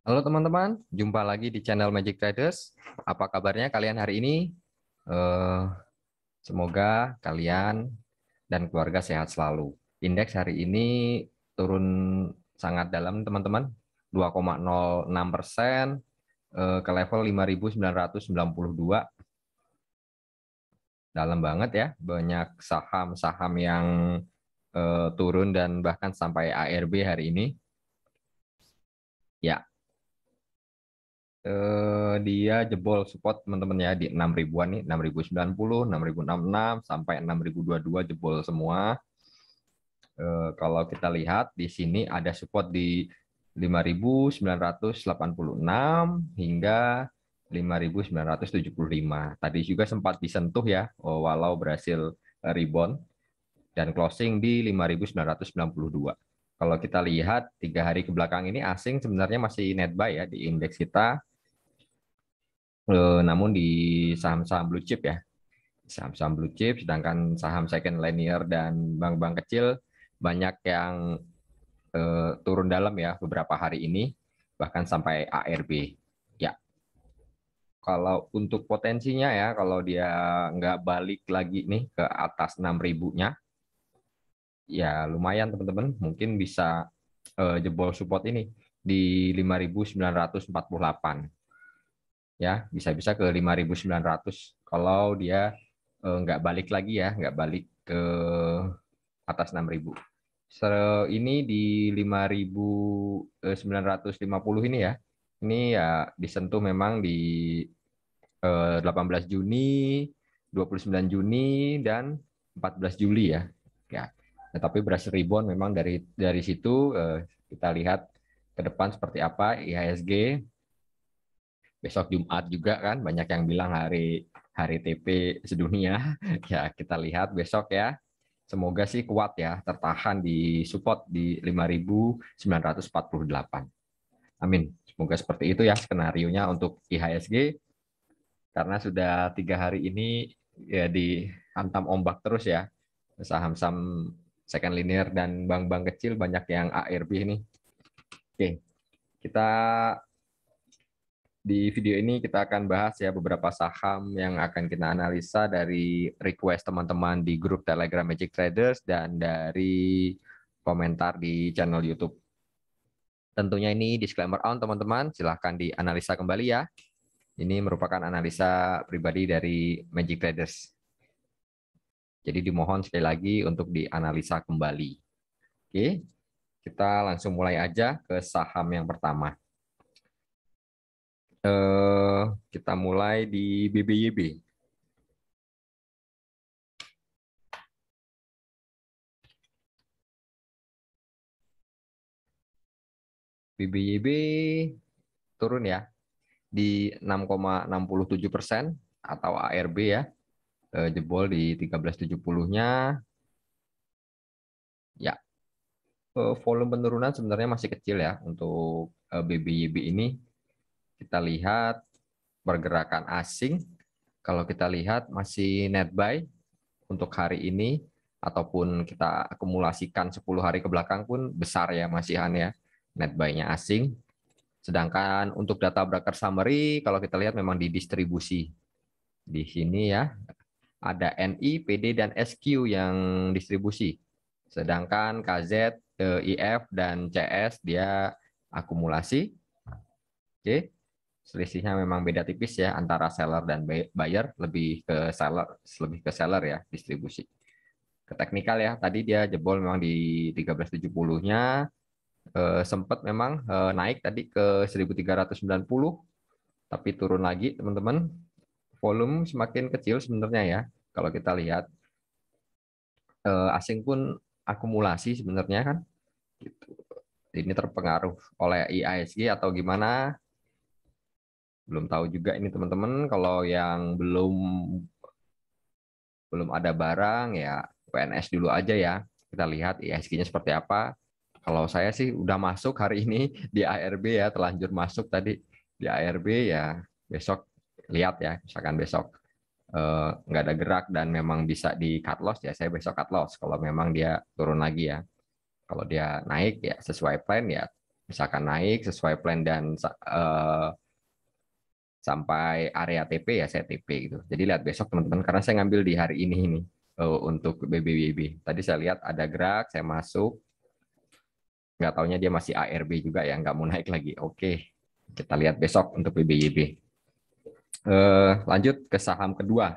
Halo teman-teman, jumpa lagi di channel Magic Traders. Apa kabarnya kalian hari ini? Eh, semoga kalian dan keluarga sehat selalu. Indeks hari ini turun sangat dalam teman-teman, 2,06 persen eh, ke level 5.992. Dalam banget ya, banyak saham-saham yang eh, turun dan bahkan sampai ARB hari ini. Ya, eh, dia jebol support teman-teman ya di 6 ribuan nih, 6090, 6066 sampai 6022 jebol semua. Eh, kalau kita lihat di sini ada support di 5986 hingga 5975. Tadi juga sempat disentuh ya oh, walau berhasil eh, rebound dan closing di 5992 kalau kita lihat tiga hari ke belakang ini asing sebenarnya masih net buy ya di indeks kita eh, namun di saham-saham blue chip ya saham-saham blue chip sedangkan saham second linear dan bank-bank kecil banyak yang eh, turun dalam ya beberapa hari ini bahkan sampai ARB ya kalau untuk potensinya ya kalau dia nggak balik lagi nih ke atas 6.000-nya, ya lumayan teman-teman mungkin bisa eh, jebol support ini di 5948 ya bisa-bisa ke 5.900 kalau dia eh, nggak balik lagi ya nggak balik ke atas 6.000 so, ini di 5.950 ini ya ini ya disentuh memang di eh, 18 Juni 29 Juni dan 14 Juli ya ya nah, tapi berhasil rebound memang dari dari situ eh, kita lihat ke depan seperti apa IHSG besok Jumat juga kan banyak yang bilang hari hari TP sedunia. ya kita lihat besok ya. Semoga sih kuat ya, tertahan di support di 5.948. Amin. Semoga seperti itu ya skenario-nya untuk IHSG. Karena sudah tiga hari ini ya dihantam ombak terus ya. Saham-saham second linear dan bank-bank kecil banyak yang ARB ini. Oke, kita di video ini kita akan bahas ya beberapa saham yang akan kita analisa dari request teman-teman di grup Telegram Magic Traders dan dari komentar di channel YouTube. Tentunya ini disclaimer on teman-teman, silahkan dianalisa kembali ya. Ini merupakan analisa pribadi dari Magic Traders. Jadi dimohon sekali lagi untuk dianalisa kembali. Oke, kita langsung mulai aja ke saham yang pertama eh, kita mulai di BBYB. BBYB turun ya di 6,67 persen atau ARB ya eh, jebol di 1370-nya. Ya, eh, volume penurunan sebenarnya masih kecil ya untuk BBYB eh, ini kita lihat pergerakan asing, kalau kita lihat masih net buy untuk hari ini, ataupun kita akumulasikan 10 hari ke belakang pun besar ya masihan ya net buy-nya asing. Sedangkan untuk data broker summary, kalau kita lihat memang didistribusi. Di sini ya, ada NI, PD, dan SQ yang distribusi. Sedangkan KZ, e IF, dan CS dia akumulasi. Oke, selisihnya memang beda tipis ya antara seller dan buyer lebih ke seller lebih ke seller ya distribusi ke teknikal ya tadi dia jebol memang di 1370-nya eh, sempat memang eh, naik tadi ke 1390 tapi turun lagi teman-teman volume semakin kecil sebenarnya ya kalau kita lihat eh, asing pun akumulasi sebenarnya kan gitu ini terpengaruh oleh IISG atau gimana belum tahu juga ini teman-teman kalau yang belum belum ada barang ya PNS dulu aja ya kita lihat ISG-nya seperti apa kalau saya sih udah masuk hari ini di ARB ya telanjur masuk tadi di ARB ya besok lihat ya misalkan besok eh, nggak ada gerak dan memang bisa di cut loss ya saya besok cut loss kalau memang dia turun lagi ya kalau dia naik ya sesuai plan ya misalkan naik sesuai plan dan eh, sampai area TP ya saya TP gitu. Jadi lihat besok teman-teman karena saya ngambil di hari ini ini uh, eh, untuk BBBB. Tadi saya lihat ada gerak, saya masuk. Nggak taunya dia masih ARB juga ya, nggak mau naik lagi. Oke, kita lihat besok untuk BBYB. Eh, lanjut ke saham kedua.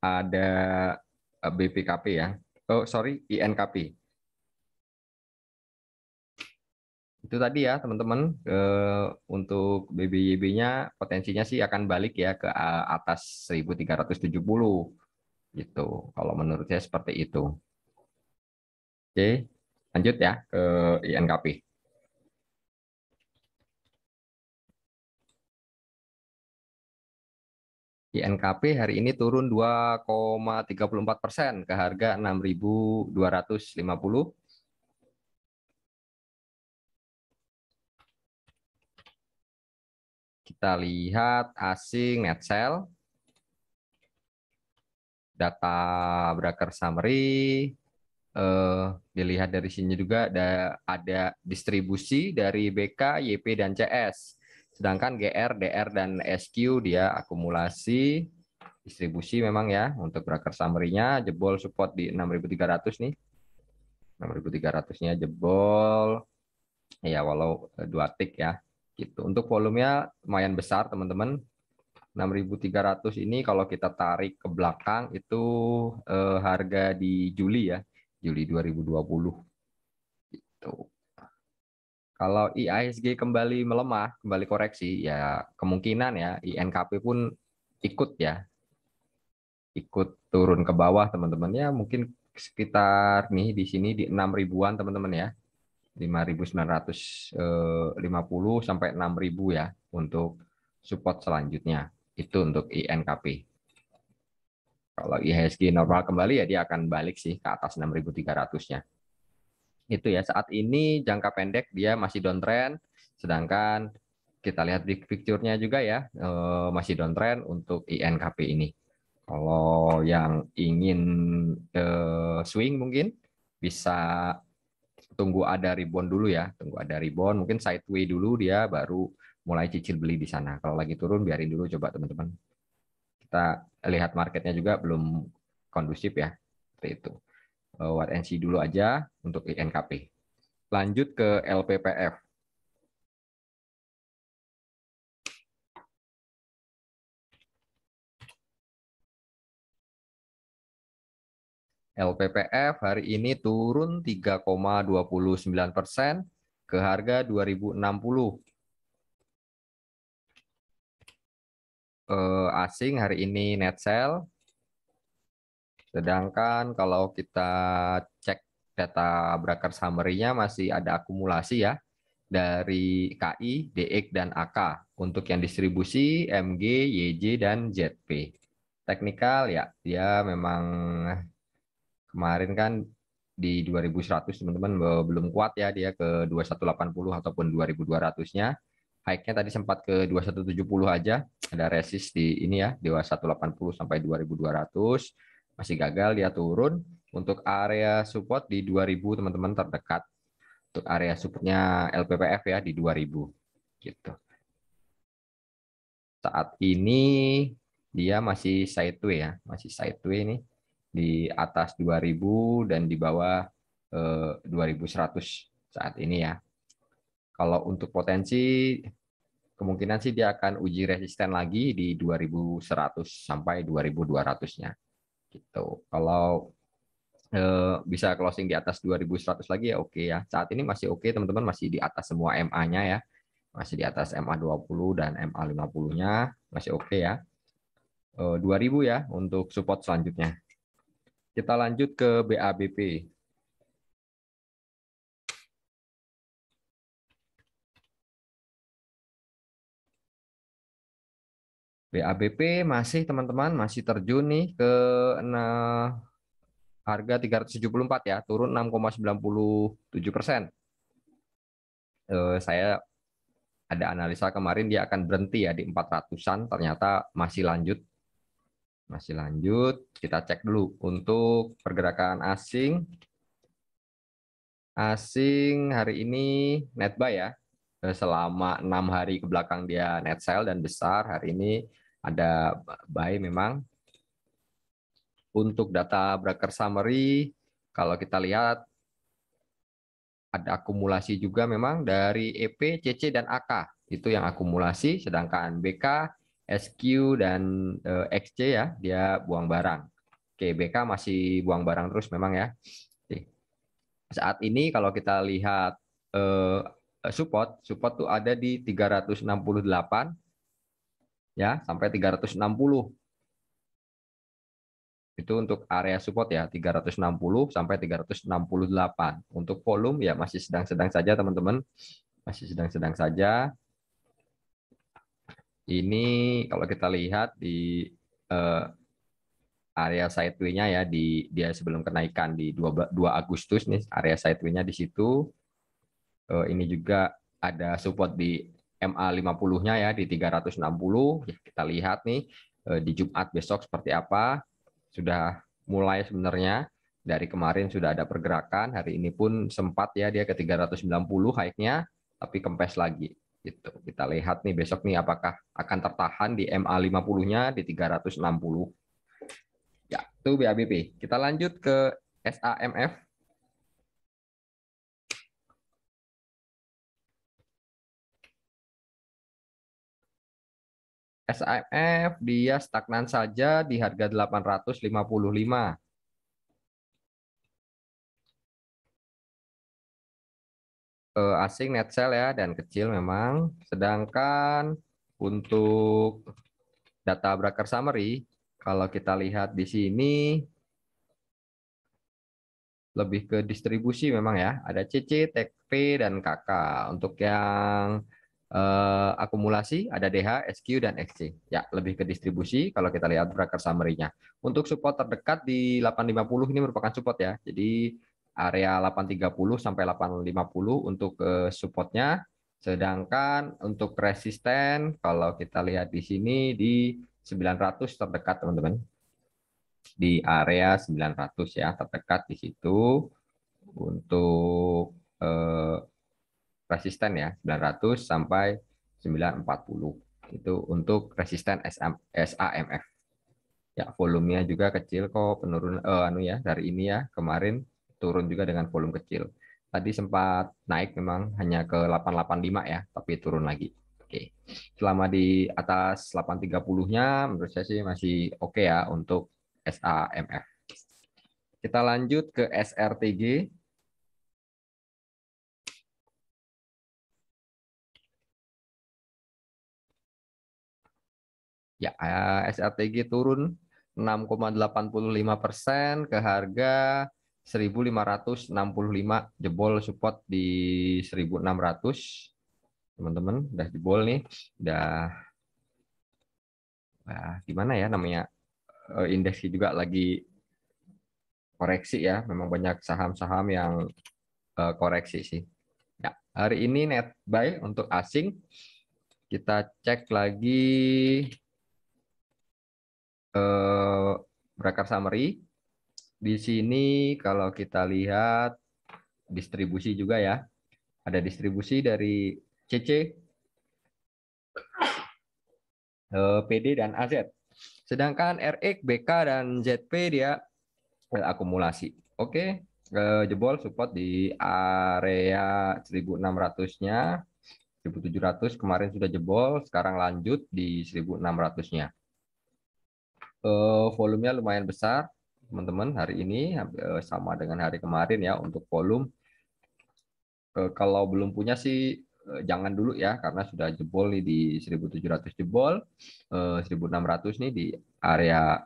Ada eh, BPKP ya. Oh, sorry, INKP. itu tadi ya teman-teman eh, untuk BBYB-nya potensinya sih akan balik ya ke atas 1370 gitu kalau menurut saya seperti itu oke lanjut ya ke INKP INKP hari ini turun 2,34 persen ke harga 6.250 kita lihat asing net sell data broker summary, eh, dilihat dari sini juga ada, ada distribusi dari BK, YP, dan CS. Sedangkan GR, DR, dan SQ dia akumulasi distribusi memang ya untuk broker summary-nya jebol support di 6300 nih. 6300-nya jebol. Iya, eh, ya walau dua tick ya. Gitu. Untuk volumenya lumayan besar, teman-teman. 6.300 ini kalau kita tarik ke belakang itu eh, harga di Juli ya, Juli 2020. Gitu. Kalau IISG kembali melemah, kembali koreksi, ya kemungkinan ya INKP pun ikut ya, ikut turun ke bawah teman-teman ya mungkin sekitar nih di sini di 6000 ribuan teman-teman ya 5.950 eh, sampai 6.000 ya untuk support selanjutnya. Itu untuk INKP. Kalau IHSG normal kembali ya dia akan balik sih ke atas 6.300-nya. Itu ya saat ini jangka pendek dia masih downtrend sedangkan kita lihat di picture juga ya eh, masih downtrend untuk INKP ini. Kalau yang ingin eh, swing mungkin bisa tunggu ada rebound dulu ya, tunggu ada rebound, mungkin sideway dulu dia baru mulai cicil beli di sana. Kalau lagi turun biarin dulu coba teman-teman. Kita lihat marketnya juga belum kondusif ya, seperti itu. Eh, What see dulu aja untuk INKP. Lanjut ke LPPF. LPPF hari ini turun 3,29 persen ke harga 2060. Eh, asing hari ini net sell. Sedangkan kalau kita cek data broker summary-nya masih ada akumulasi ya dari KI, DX, dan AK untuk yang distribusi MG, YJ, dan ZP. Teknikal ya, dia memang kemarin kan di 2100 teman-teman belum kuat ya dia ke 2180 ataupun 2200-nya. High-nya tadi sempat ke 2170 aja, ada resist di ini ya, di 2180 sampai 2200. Masih gagal dia turun. Untuk area support di 2000 teman-teman terdekat. Untuk area supportnya LPPF ya di 2000 gitu. Saat ini dia masih sideways ya, masih sideways ini di atas 2000 dan di bawah eh, 2100 saat ini ya. Kalau untuk potensi kemungkinan sih dia akan uji resisten lagi di 2100 sampai 2200-nya. Gitu. Kalau eh, bisa closing di atas 2100 lagi ya oke ya. Saat ini masih oke teman-teman masih di atas semua MA-nya ya. Masih di atas MA 20 dan MA 50-nya masih oke ya. ya. Eh, 2000 ya untuk support selanjutnya. Kita lanjut ke BABP. BABP masih teman-teman masih terjun nih ke nah, harga 374 ya, turun 6,97 persen. Eh, saya ada analisa kemarin dia akan berhenti ya di 400-an, ternyata masih lanjut masih lanjut, kita cek dulu untuk pergerakan asing. Asing hari ini net buy ya. Eh, selama enam hari ke belakang dia net sell dan besar. Hari ini ada buy memang. Untuk data broker summary, kalau kita lihat ada akumulasi juga memang dari EP, CC, dan AK. Itu yang akumulasi, sedangkan BK SQ dan eh, XC ya, dia buang barang. Oke, BK masih buang barang terus memang ya. Oke. Saat ini kalau kita lihat eh, support, support tuh ada di 368 ya sampai 360. Itu untuk area support ya, 360 sampai 368. Untuk volume ya masih sedang-sedang saja teman-teman. Masih sedang-sedang saja. Ini kalau kita lihat di uh, area sideway-nya ya di dia sebelum kenaikan di 2, 2 Agustus nih area sideway-nya di situ. uh, ini juga ada support di MA 50-nya ya di 360. Ya, kita lihat nih uh, di Jumat besok seperti apa. Sudah mulai sebenarnya dari kemarin sudah ada pergerakan, hari ini pun sempat ya dia ke 390 high-nya tapi kempes lagi gitu. Kita lihat nih besok nih apakah akan tertahan di MA 50-nya di 360. Ya, itu BABP. Kita lanjut ke SAMF. SAMF dia stagnan saja di harga 855 Eh, asing net sell ya dan kecil memang. Sedangkan untuk data broker summary kalau kita lihat di sini lebih ke distribusi memang ya. Ada CC, TP dan KK. Untuk yang eh, akumulasi ada DH, SQ dan XC. Ya, lebih ke distribusi kalau kita lihat broker summary-nya. Untuk support terdekat di 850 ini merupakan support ya. Jadi area 830 sampai 850 untuk eh, supportnya. Sedangkan untuk resisten kalau kita lihat di sini di 900 terdekat teman-teman. Di area 900 ya terdekat di situ untuk eh, resisten ya 900 sampai 940 itu untuk resisten SM, SAMF ya volumenya juga kecil kok penurun eh, anu ya dari ini ya kemarin turun juga dengan volume kecil. Tadi sempat naik memang hanya ke 885 ya, tapi turun lagi. Oke. Selama di atas 830-nya menurut saya sih masih oke okay ya untuk SAMF. Kita lanjut ke SRTG. Ya, SRTG turun 6,85 ke harga 1565 jebol support di 1600 teman-teman udah jebol nih udah nah, gimana ya namanya eh, indeks juga lagi koreksi ya memang banyak saham-saham yang eh, koreksi sih ya hari ini net buy untuk asing kita cek lagi eh, summary di sini kalau kita lihat distribusi juga ya. Ada distribusi dari CC, eh, PD, dan AZ. Sedangkan RX, BK, dan ZP dia akumulasi. Oke, eh, jebol support di area 1600-nya. 1700 kemarin sudah jebol, sekarang lanjut di 1600-nya. Eh, volumenya lumayan besar, teman-teman hari ini eh, sama dengan hari kemarin ya untuk volume. Eh, kalau belum punya sih eh, jangan dulu ya karena sudah jebol nih di 1700 jebol, 1600 nih di area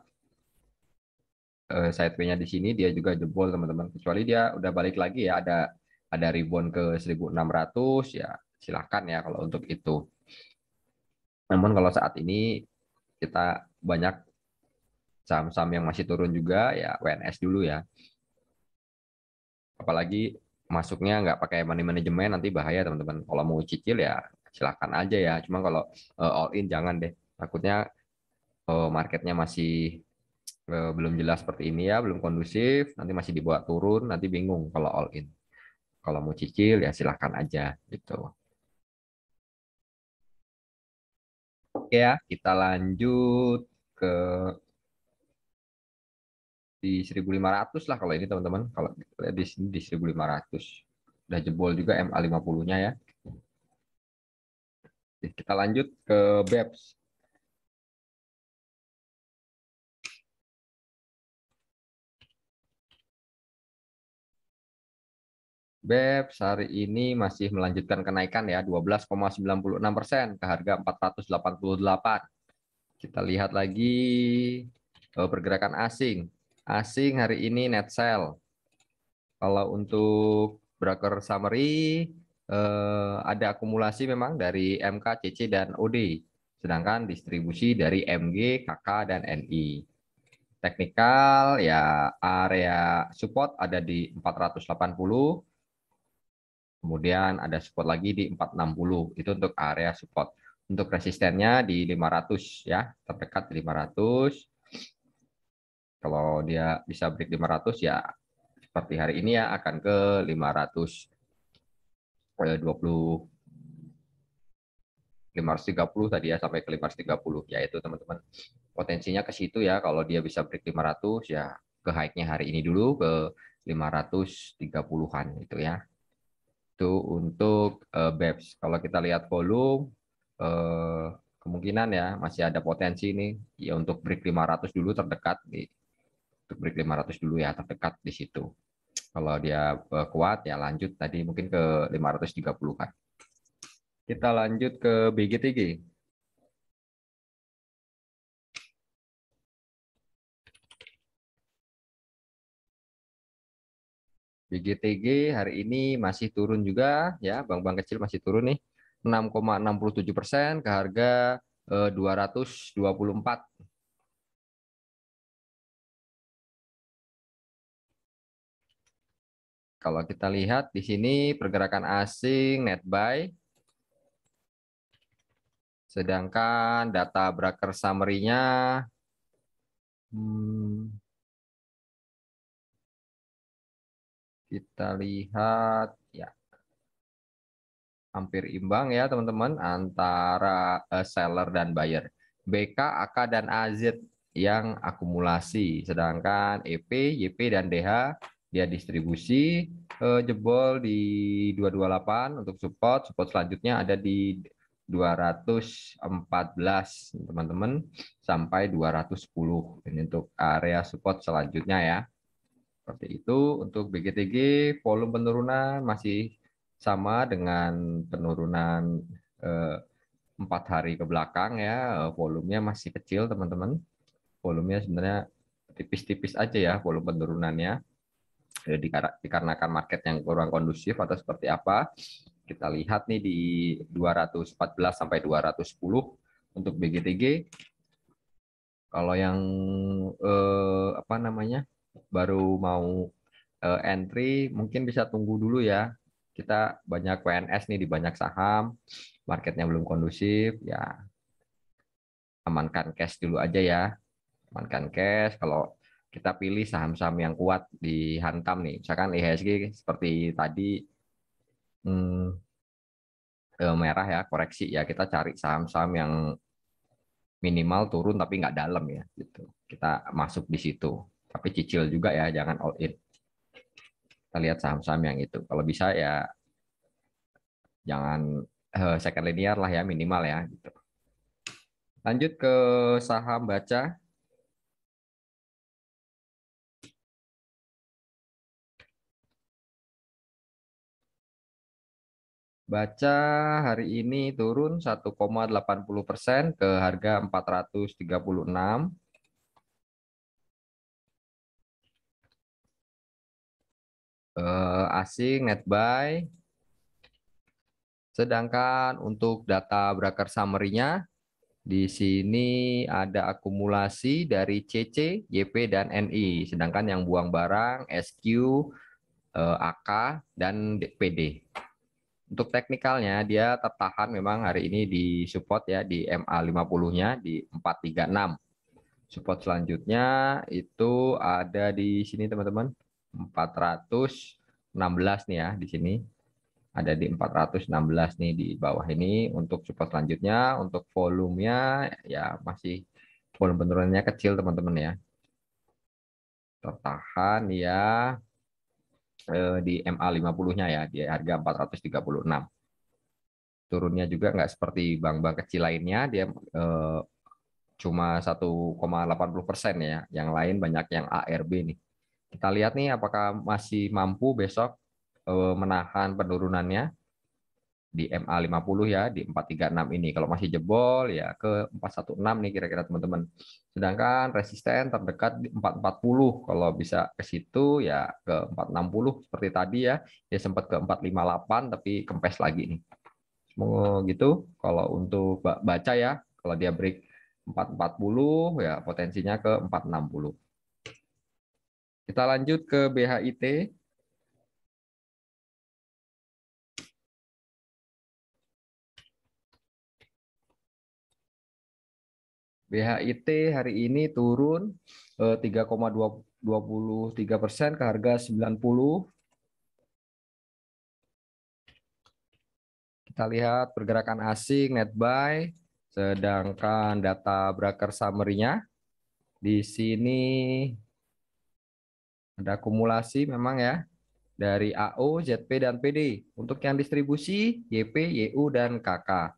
sideway-nya di sini dia juga jebol teman-teman. Kecuali dia udah balik lagi ya ada ada ribbon ke 1600 ya silahkan ya kalau untuk itu. Namun kalau saat ini kita banyak saham-saham yang masih turun juga ya WNS dulu ya. Apalagi masuknya nggak pakai money management nanti bahaya teman-teman. Kalau mau cicil ya silahkan aja ya. Cuma kalau eh, all in jangan deh. Takutnya eh, marketnya masih eh, belum jelas seperti ini ya, belum kondusif, nanti masih dibuat turun, nanti bingung kalau all in. Kalau mau cicil ya silahkan aja gitu. Oke ya, kita lanjut ke di 1500 lah kalau ini teman-teman. Kalau di sini di 1500. Udah jebol juga MA50-nya ya. Kita lanjut ke BEPS. BEPS hari ini masih melanjutkan kenaikan ya 12,96 persen ke harga 488. Kita lihat lagi eh, pergerakan asing asing hari ini net sell. Kalau untuk broker summary eh, ada akumulasi memang dari MK, CC dan OD. Sedangkan distribusi dari MG, KK dan NI. Teknikal ya area support ada di 480. Kemudian ada support lagi di 460. Itu untuk area support. Untuk resistennya di 500 ya, terdekat di 500. Kalau dia bisa break 500 ya seperti hari ini ya akan ke 520 530 tadi ya sampai ke 530 ya, itu teman-teman potensinya ke situ ya kalau dia bisa break 500 ya ke high-nya hari ini dulu ke 530-an itu ya. Itu untuk uh, BEPS. Kalau kita lihat volume uh, kemungkinan ya masih ada potensi ini ya untuk break 500 dulu terdekat di break 500 dulu ya terdekat di situ. Kalau dia eh, kuat ya lanjut tadi mungkin ke 530 kan. Kita lanjut ke BGTG. BGTG hari ini masih turun juga ya, bank-bank kecil masih turun nih. 6,67 persen ke harga 224 eh, Kalau kita lihat di sini pergerakan asing net buy. Sedangkan data broker summary-nya hmm, kita lihat ya hampir imbang ya teman-teman antara eh, seller dan buyer. BK, AK dan AZ yang akumulasi, sedangkan EP, YP dan DH dia distribusi uh, jebol di 228 untuk support, support selanjutnya ada di 214 teman-teman sampai 210 ini untuk area support selanjutnya ya seperti itu untuk BGTG volume penurunan masih sama dengan penurunan eh, empat eh, hari ke belakang ya eh, volumenya masih kecil teman-teman volumenya sebenarnya tipis-tipis aja ya volume penurunannya Eh, dikarenakan market yang kurang kondusif atau seperti apa. Kita lihat nih di 214 sampai 210 untuk BGTG. Kalau yang eh, apa namanya baru mau eh, entry mungkin bisa tunggu dulu ya. Kita banyak WNS nih di banyak saham, marketnya belum kondusif ya amankan cash dulu aja ya. Amankan cash kalau kita pilih saham-saham yang kuat dihantam nih. Misalkan IHSG e seperti tadi hmm, eh, merah ya koreksi ya kita cari saham-saham yang minimal turun tapi nggak dalam ya gitu. Kita masuk di situ. Tapi cicil juga ya, jangan all in. Kita lihat saham-saham yang itu. Kalau bisa ya jangan eh, second linear lah ya minimal ya gitu. Lanjut ke saham baca Baca hari ini turun 1,80 persen ke harga 436. Uh, eh, asing net buy. Sedangkan untuk data broker summary-nya, di sini ada akumulasi dari CC, YP, dan NI. Sedangkan yang buang barang, SQ, eh, AK, dan PD. Untuk teknikalnya dia tertahan memang hari ini di support ya di MA 50-nya di 436. Support selanjutnya itu ada di sini teman-teman 416 nih ya di sini. Ada di 416 nih di bawah ini untuk support selanjutnya untuk volumenya ya masih volume penurunannya kecil teman-teman ya. Tertahan ya Eh, di MA50-nya ya di harga 436. Turunnya juga nggak seperti bank-bank kecil lainnya dia eh, cuma 1,80 persen ya. Yang lain banyak yang ARB nih. Kita lihat nih apakah masih mampu besok eh, menahan penurunannya di MA 50 ya di 436 ini. Kalau masih jebol ya ke 416 nih kira-kira teman-teman. Sedangkan resisten terdekat di 440 kalau bisa ke situ ya ke 460 seperti tadi ya. Dia ya sempat ke 458 tapi kempes lagi nih. Semoga gitu kalau untuk baca ya kalau dia break 440 ya potensinya ke 460. Kita lanjut ke BHIT. BHIT hari ini turun 3,23 eh, persen ke harga 90. Kita lihat pergerakan asing net buy, sedangkan data broker summary-nya di sini ada akumulasi memang ya dari AO, ZP, dan PD. Untuk yang distribusi, YP, YU, dan KK.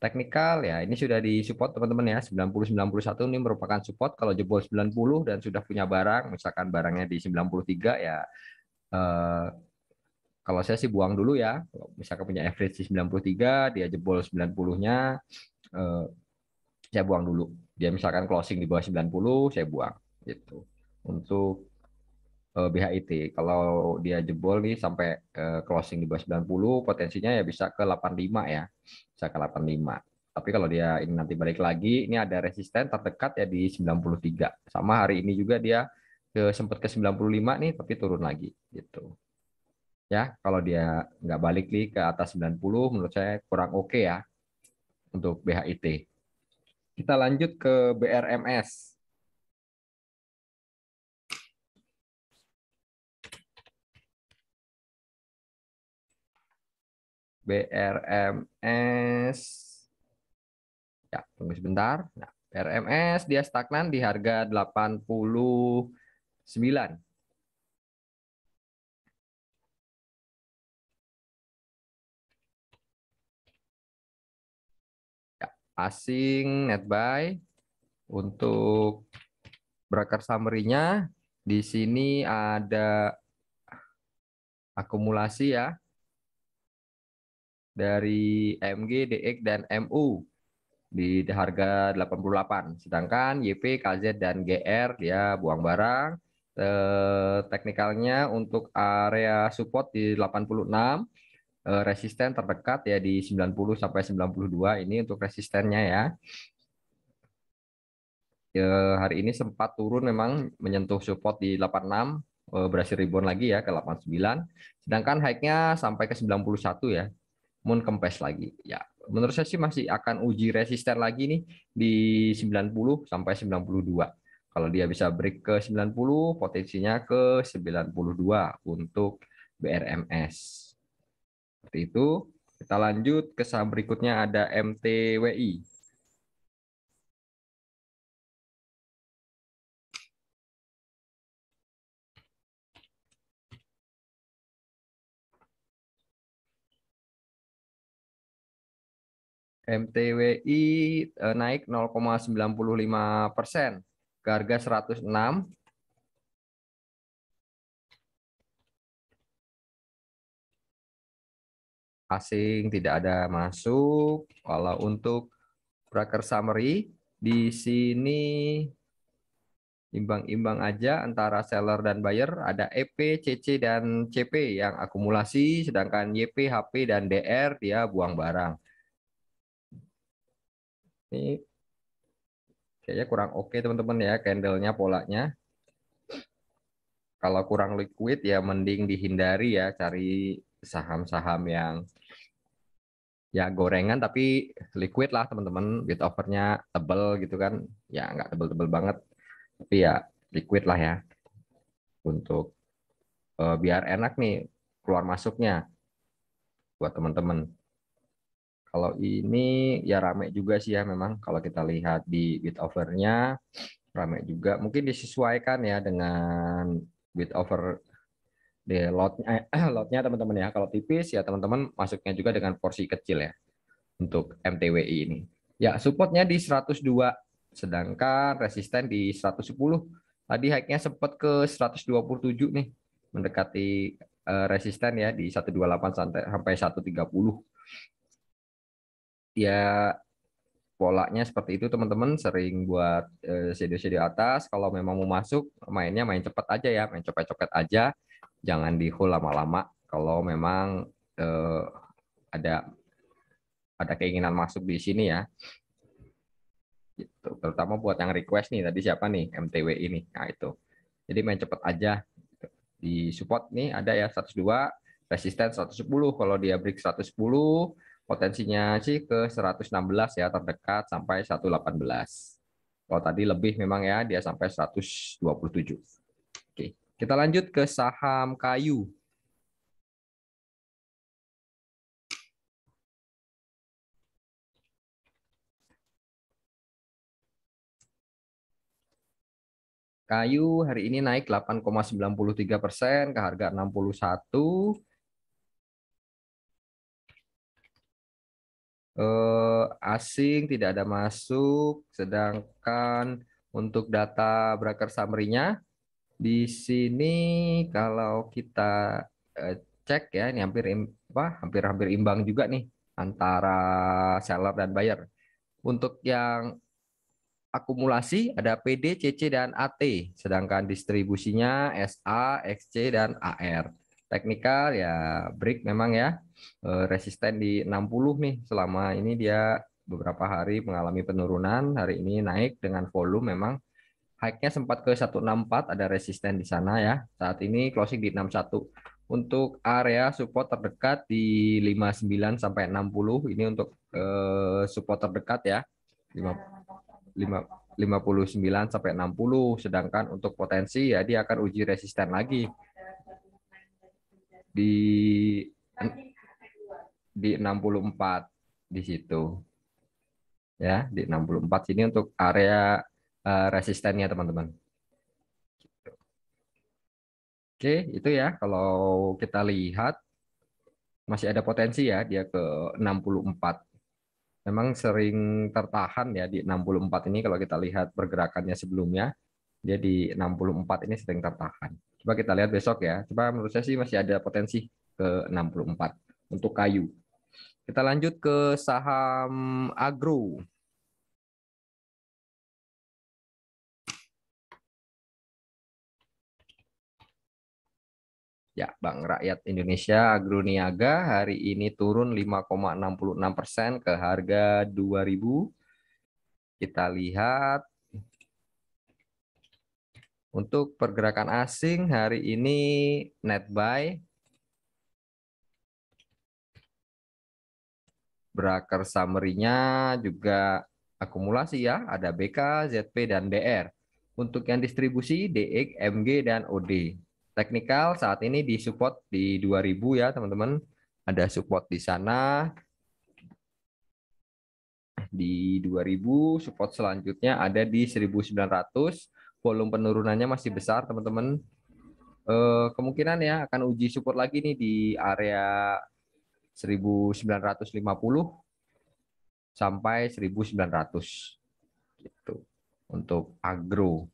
Teknikal ya, ini sudah di support teman-teman ya. 90 91 ini merupakan support kalau jebol 90 dan sudah punya barang, misalkan barangnya di 93 ya eh, kalau saya sih buang dulu ya. Kalau misalkan punya average di 93, dia jebol 90-nya eh, saya buang dulu. Dia misalkan closing di bawah 90, saya buang gitu. Untuk Eh, BHIT. Kalau dia jebol nih sampai eh, closing di bawah 90, potensinya ya bisa ke 85 ya. Bisa ke 85. Tapi kalau dia ini nanti balik lagi, ini ada resisten terdekat ya di 93. Sama hari ini juga dia ke sempat ke 95 nih tapi turun lagi gitu. Ya, kalau dia nggak balik nih ke atas 90 menurut saya kurang oke okay ya untuk BHIT. Kita lanjut ke BRMS. BRMS ya tunggu sebentar. Nah, ya, BRMS dia stagnan di harga 89. Ya, asing net buy untuk broker summary-nya di sini ada akumulasi ya dari MG, DX, dan MU di harga 88. Sedangkan YP, KZ, dan GR dia buang barang. Eh, teknikalnya untuk area support di 86, eh, resisten terdekat ya di 90 sampai 92 ini untuk resistennya ya. Eh, hari ini sempat turun memang menyentuh support di 86 berhasil rebound lagi ya ke 89. Sedangkan high-nya sampai ke 91 ya mun kempes lagi ya menurut saya sih masih akan uji resisten lagi nih di 90 sampai 92 kalau dia bisa break ke 90 potensinya ke 92 untuk BRMS seperti itu kita lanjut ke saham berikutnya ada MTWI MTWI e, naik 0,95 persen ke harga 106. Asing tidak ada masuk. Kalau untuk broker summary, di sini imbang-imbang aja antara seller dan buyer ada EP, CC dan CP yang akumulasi sedangkan YP, HP dan DR dia buang barang. Ini kayaknya kurang oke okay, teman-teman ya candlenya polanya. Kalau kurang liquid ya mending dihindari ya cari saham-saham yang ya gorengan tapi liquid lah teman-teman bid offernya tebel gitu kan ya nggak tebel-tebel banget tapi ya liquid lah ya untuk uh, biar enak nih keluar masuknya buat teman-teman kalau ini ya rame juga sih ya memang kalau kita lihat di bid overnya rame juga. Mungkin disesuaikan ya dengan bid over di lotnya, eh, lotnya teman-teman ya. Kalau tipis ya teman-teman masuknya juga dengan porsi kecil ya untuk MTWI ini. Ya, supportnya di 102 sedangkan resisten di 110. Tadi high-nya sempat ke 127 nih mendekati eh, resisten ya di 128 sampai 130 ya polanya seperti itu teman-teman sering buat eh, shadow uh, atas kalau memang mau masuk mainnya main cepat aja ya main copet-copet aja jangan di hole lama-lama kalau memang uh, ada ada keinginan masuk di sini ya gitu. terutama buat yang request nih tadi siapa nih MTW ini nah itu jadi main cepat aja gitu. di support nih ada ya 102 resisten 110 kalau dia break 110 Potensinya sih ke 116 ya terdekat sampai 118. Kalau tadi lebih memang ya dia sampai 127. Oke, kita lanjut ke saham kayu. Kayu hari ini naik 8,93 persen ke harga 61 uh, asing tidak ada masuk, sedangkan untuk data broker summary-nya di sini kalau kita uh, cek ya ini hampir apa hampir-hampir imbang juga nih antara seller dan buyer. Untuk yang akumulasi ada PD, CC dan AT, sedangkan distribusinya SA, XC dan AR teknikal ya break memang ya eh, resisten di 60 nih selama ini dia beberapa hari mengalami penurunan hari ini naik dengan volume memang high-nya sempat ke 164 ada resisten di sana ya saat ini closing di 61 untuk area support terdekat di 59 sampai 60 ini untuk eh, support terdekat ya 5, 5, 59 sampai 60 sedangkan untuk potensi ya dia akan uji resisten lagi di di 64 di situ. Ya, di 64 sini untuk area uh, resistennya teman-teman. Oke, itu ya kalau kita lihat masih ada potensi ya dia ke 64. Memang sering tertahan ya di 64 ini kalau kita lihat pergerakannya sebelumnya dia di 64 ini sering tertahan. Coba kita lihat besok ya. Coba menurut saya sih masih ada potensi ke 64 untuk kayu. Kita lanjut ke saham agro. Ya, Bank Rakyat Indonesia Agro Niaga hari ini turun 5,66 ke harga 2000. Kita lihat untuk pergerakan asing hari ini net buy Braker summary-nya juga akumulasi ya, ada BK, ZP dan DR. Untuk yang distribusi DX, MG dan OD. Teknikal saat ini di support di 2000 ya, teman-teman. Ada support di sana di 2000, support selanjutnya ada di 1900 volume penurunannya masih besar teman-teman eh, kemungkinan ya akan uji support lagi nih di area 1950 sampai 1900 gitu untuk agro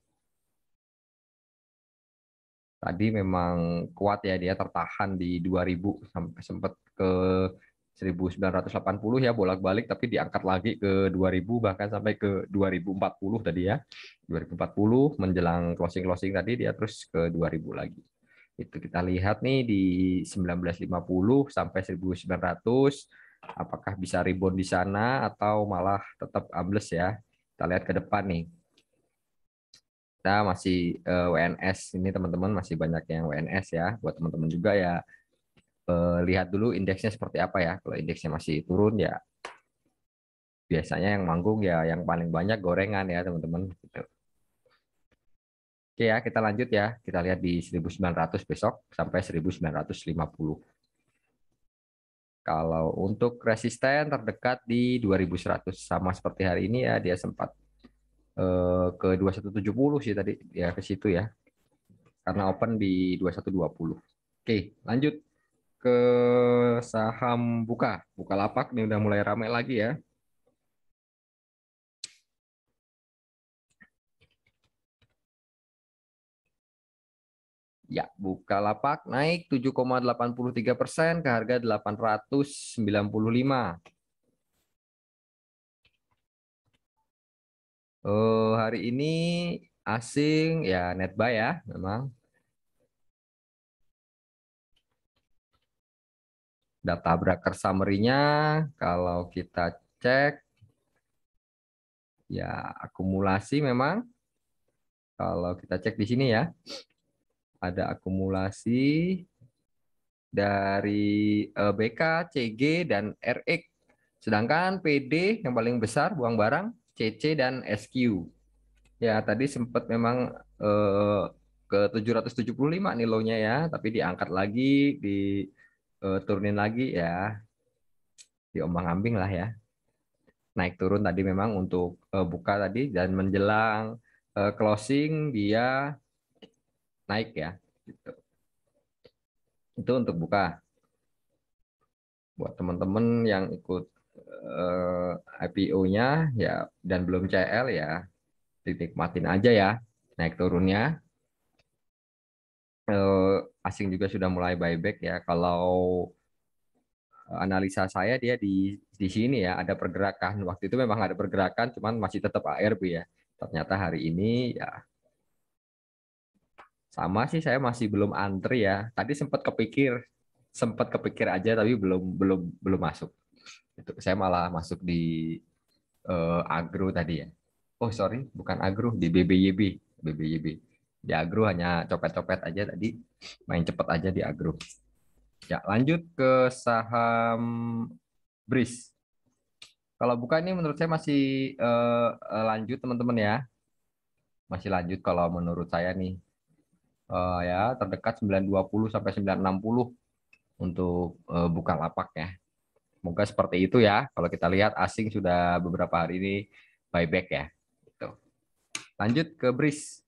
tadi memang kuat ya dia tertahan di 2000 sampai sempat ke 1980 ya bolak-balik tapi diangkat lagi ke 2000 bahkan sampai ke 2040 tadi ya. 2040 menjelang closing-closing tadi dia terus ke 2000 lagi. Itu kita lihat nih di 1950 sampai 1900 apakah bisa rebound di sana atau malah tetap ambles ya. Kita lihat ke depan nih. Kita masih eh, WNS ini teman-teman masih banyak yang WNS ya buat teman-teman juga ya Eh, lihat dulu indeksnya seperti apa ya. Kalau indeksnya masih turun ya biasanya yang manggung ya yang paling banyak gorengan ya teman-teman gitu. Oke ya, kita lanjut ya. Kita lihat di 1900 besok sampai 1950. Kalau untuk resisten terdekat di 2100 sama seperti hari ini ya dia sempat eh, ke 2170 sih tadi ya ke situ ya. Karena open di 2120. Oke, lanjut ke saham Buka. buka lapak ini udah mulai ramai lagi ya. Ya, buka lapak naik 7,83 persen ke harga 895. oh hari ini asing ya net buy ya memang data braker summary-nya kalau kita cek ya akumulasi memang kalau kita cek di sini ya ada akumulasi dari eh, BK, CG dan RX. Sedangkan PD yang paling besar buang barang CC dan SQ. Ya, tadi sempat memang eh, ke 775 nilainya ya, tapi diangkat lagi di uh, turunin lagi ya diombang ambing lah ya naik turun tadi memang untuk uh, buka tadi dan menjelang uh, closing dia naik ya gitu. itu untuk buka buat teman-teman yang ikut uh, IPO-nya ya dan belum CL ya dinikmatin aja ya naik turunnya Eh, asing juga sudah mulai buyback ya. Kalau eh, analisa saya dia di di sini ya ada pergerakan. Waktu itu memang ada pergerakan, cuman masih tetap ARB ya. Ternyata hari ini ya sama sih saya masih belum antri ya. Tadi sempat kepikir, sempat kepikir aja tapi belum belum belum masuk. Itu saya malah masuk di uh, agro tadi ya. Oh sorry, bukan agro di BBYB, BBYB di agro hanya copet-copet aja tadi, main cepet aja di agro. Ya, lanjut ke saham BRIS. Kalau buka ini menurut saya masih uh, lanjut teman-teman ya. Masih lanjut kalau menurut saya nih. uh, ya, terdekat 920 sampai 960 untuk uh, buka lapak ya. Semoga seperti itu ya. Kalau kita lihat asing sudah beberapa hari ini buyback ya. Gitu. Lanjut ke BRIS.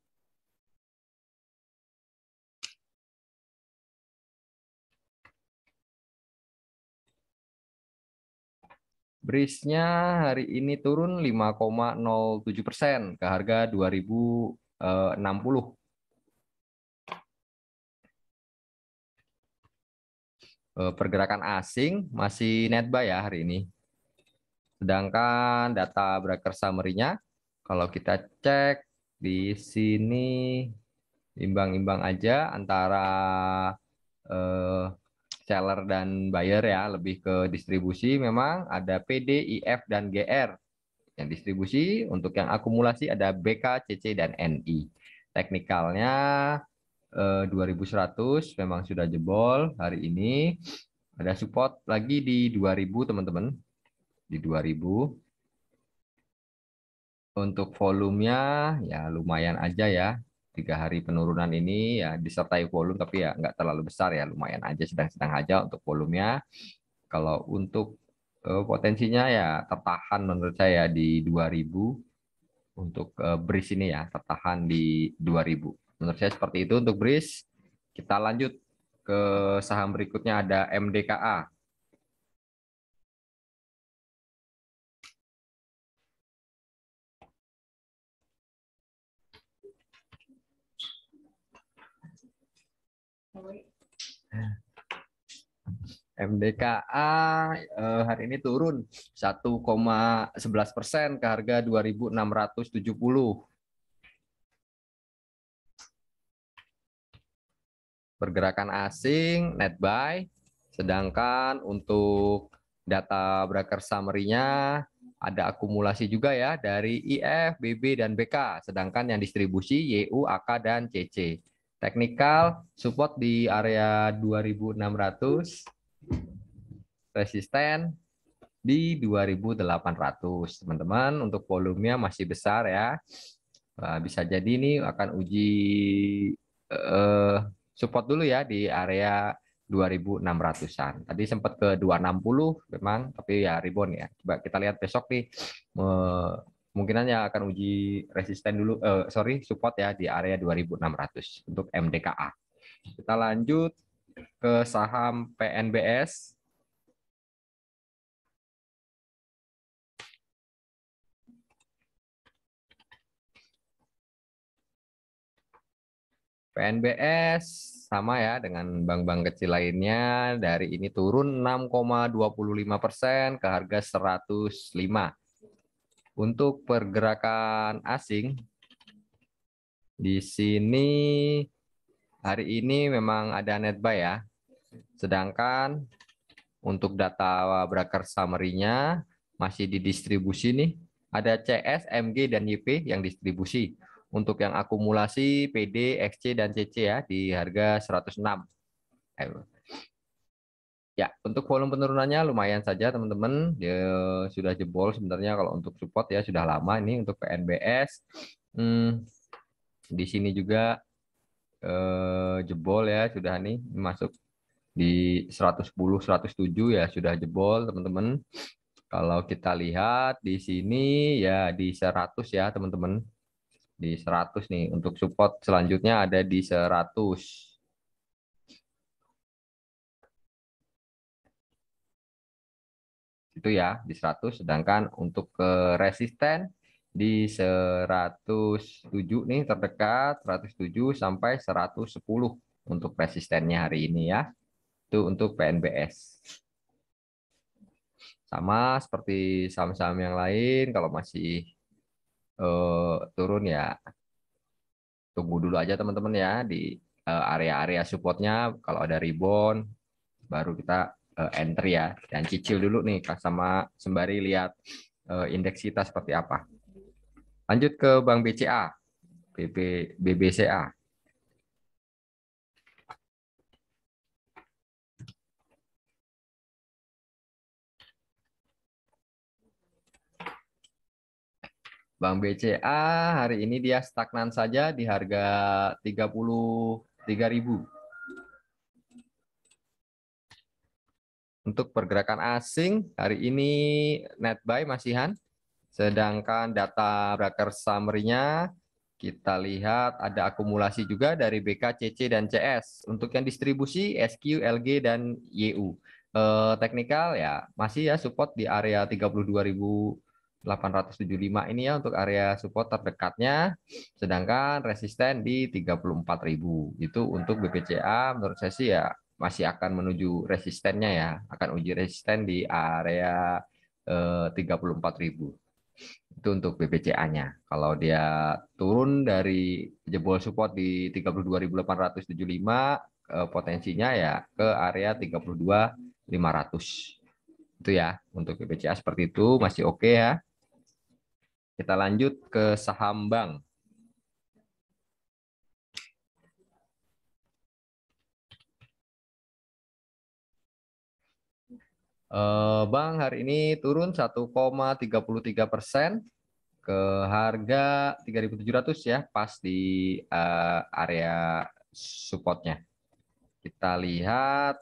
Brisnya hari ini turun 5,07 persen ke harga 2060. Eh, eh, pergerakan asing masih net buy ya hari ini. Sedangkan data broker summary-nya, kalau kita cek di sini imbang-imbang aja antara eh, seller dan buyer ya, lebih ke distribusi memang ada PD, IF, dan GR. Yang distribusi, untuk yang akumulasi ada BK, CC, dan NI. Teknikalnya eh, 2100 memang sudah jebol hari ini. Ada support lagi di 2000 teman-teman. Di 2000. Untuk volumenya ya lumayan aja ya tiga hari penurunan ini ya disertai volume tapi ya nggak terlalu besar ya lumayan aja sedang-sedang aja untuk volumenya kalau untuk uh, potensinya ya tertahan menurut saya di 2000 untuk uh, bris ini ya tertahan di 2000 menurut saya seperti itu untuk bris kita lanjut ke saham berikutnya ada MDKA MDKA eh, hari ini turun 1,11 persen ke harga 2.670. Pergerakan asing net buy, sedangkan untuk data broker summary-nya ada akumulasi juga ya dari IF, BB, dan BK, sedangkan yang distribusi YU, AK, dan CC. Technical support di area 2600. Resisten di 2800, teman-teman. Untuk volumenya masih besar ya. Nah, bisa jadi ini akan uji eh, support dulu ya di area 2600-an. Tadi sempat ke 260 memang, tapi ya rebound ya. Coba kita lihat besok nih kemungkinan yang akan uji resisten dulu uh, sorry support ya di area 2600 untuk MDKA. Kita lanjut ke saham PNBS. PNBS sama ya dengan bank-bank kecil lainnya dari ini turun 6,25 persen ke harga 105 untuk pergerakan asing, di sini hari ini memang ada net buy ya. Sedangkan untuk data broker summary-nya masih didistribusi nih. Ada CS, MG, dan YP yang distribusi. Untuk yang akumulasi PD, XC, dan CC ya di harga 106. Ya, untuk volume penurunannya lumayan saja teman-teman. Ya, sudah jebol sebenarnya kalau untuk support ya sudah lama ini untuk PNBS. Hmm, di sini juga eh, jebol ya sudah nih masuk di 110 107 ya sudah jebol teman-teman. Kalau kita lihat di sini ya di 100 ya teman-teman. Di 100 nih untuk support selanjutnya ada di 100. itu ya di 100 sedangkan untuk ke resisten di 107 nih terdekat 107 sampai 110 untuk resistennya hari ini ya itu untuk PNBS sama seperti saham-saham yang lain kalau masih uh, turun ya tunggu dulu aja teman-teman ya di eh, area-area supportnya kalau ada rebound baru kita Eh, entry ya dan cicil dulu nih sama sembari lihat eh, indeks kita seperti apa. Lanjut ke Bank BCA, BB, BBCA. Bank BCA hari ini dia stagnan saja di harga 33.000 Untuk pergerakan asing, hari ini net buy masihan. Sedangkan data broker summary-nya kita lihat ada akumulasi juga dari BK, CC, dan CS. Untuk yang distribusi SQ, LG, dan YU. Eh, teknikal ya masih ya support di area 32.875 ini ya untuk area support terdekatnya. Sedangkan resisten di 34.000. Itu untuk BPCA menurut saya sih ya masih akan menuju resistennya ya, akan uji resisten di area eh, 34.000. Itu untuk BBCA-nya. Kalau dia turun dari jebol support di 32.875 eh, potensinya ya ke area 32.500. Itu ya untuk BBCA seperti itu masih oke okay ya. Kita lanjut ke saham bank. Eh, Bang, hari ini turun 1,33 persen ke harga 3.700 ya, pas di eh, area supportnya. Kita lihat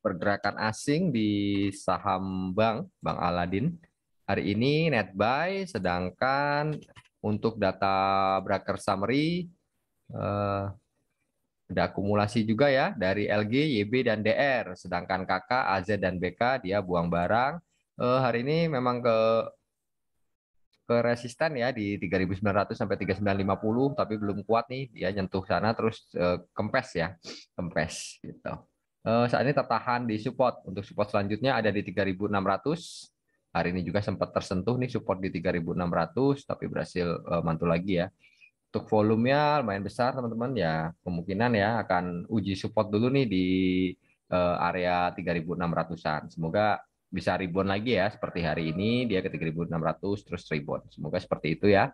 pergerakan asing di saham bank, Bank Aladin. Hari ini net buy, sedangkan untuk data broker summary, eh, ada akumulasi juga ya dari LG, YB dan DR. Sedangkan KK, AZ dan BK dia buang barang. Eh, hari ini memang ke ke resisten ya di 3900 sampai 3950 tapi belum kuat nih dia nyentuh sana terus eh, kempes ya. Kempes gitu. Eh, saat ini tertahan di support. Untuk support selanjutnya ada di 3600. Hari ini juga sempat tersentuh nih support di 3600 tapi berhasil eh, mantul lagi ya untuk volumenya lumayan besar teman-teman ya kemungkinan ya akan uji support dulu nih di eh, area 3600-an. Semoga bisa rebound lagi ya seperti hari ini dia ke 3600 terus rebound. Semoga seperti itu ya.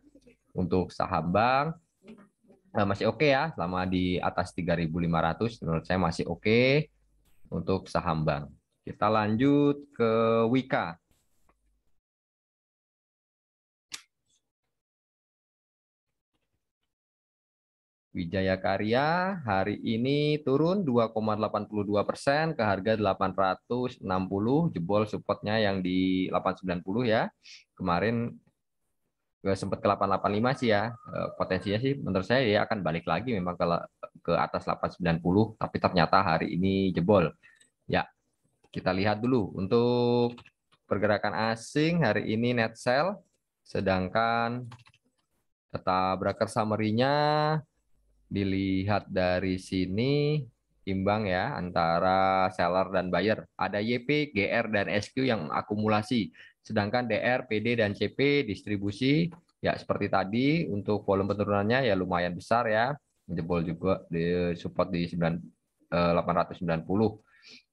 Untuk saham bank eh, masih oke okay ya selama di atas 3500 menurut saya masih oke okay untuk saham bank. Kita lanjut ke Wika. Wijaya Karya hari ini turun 2,82 persen ke harga 860 jebol supportnya yang di 890 ya kemarin sempat ke 885 sih ya e, potensinya sih menurut saya ya akan balik lagi memang ke ke atas 890 tapi ternyata hari ini jebol ya kita lihat dulu untuk pergerakan asing hari ini net sell sedangkan peta broker summary-nya Dilihat dari sini imbang ya antara seller dan buyer. Ada YP, GR dan SQ yang akumulasi. Sedangkan DR, PD dan CP distribusi ya seperti tadi untuk volume penurunannya ya lumayan besar ya. Jebol juga di support di 9, 890. Eh,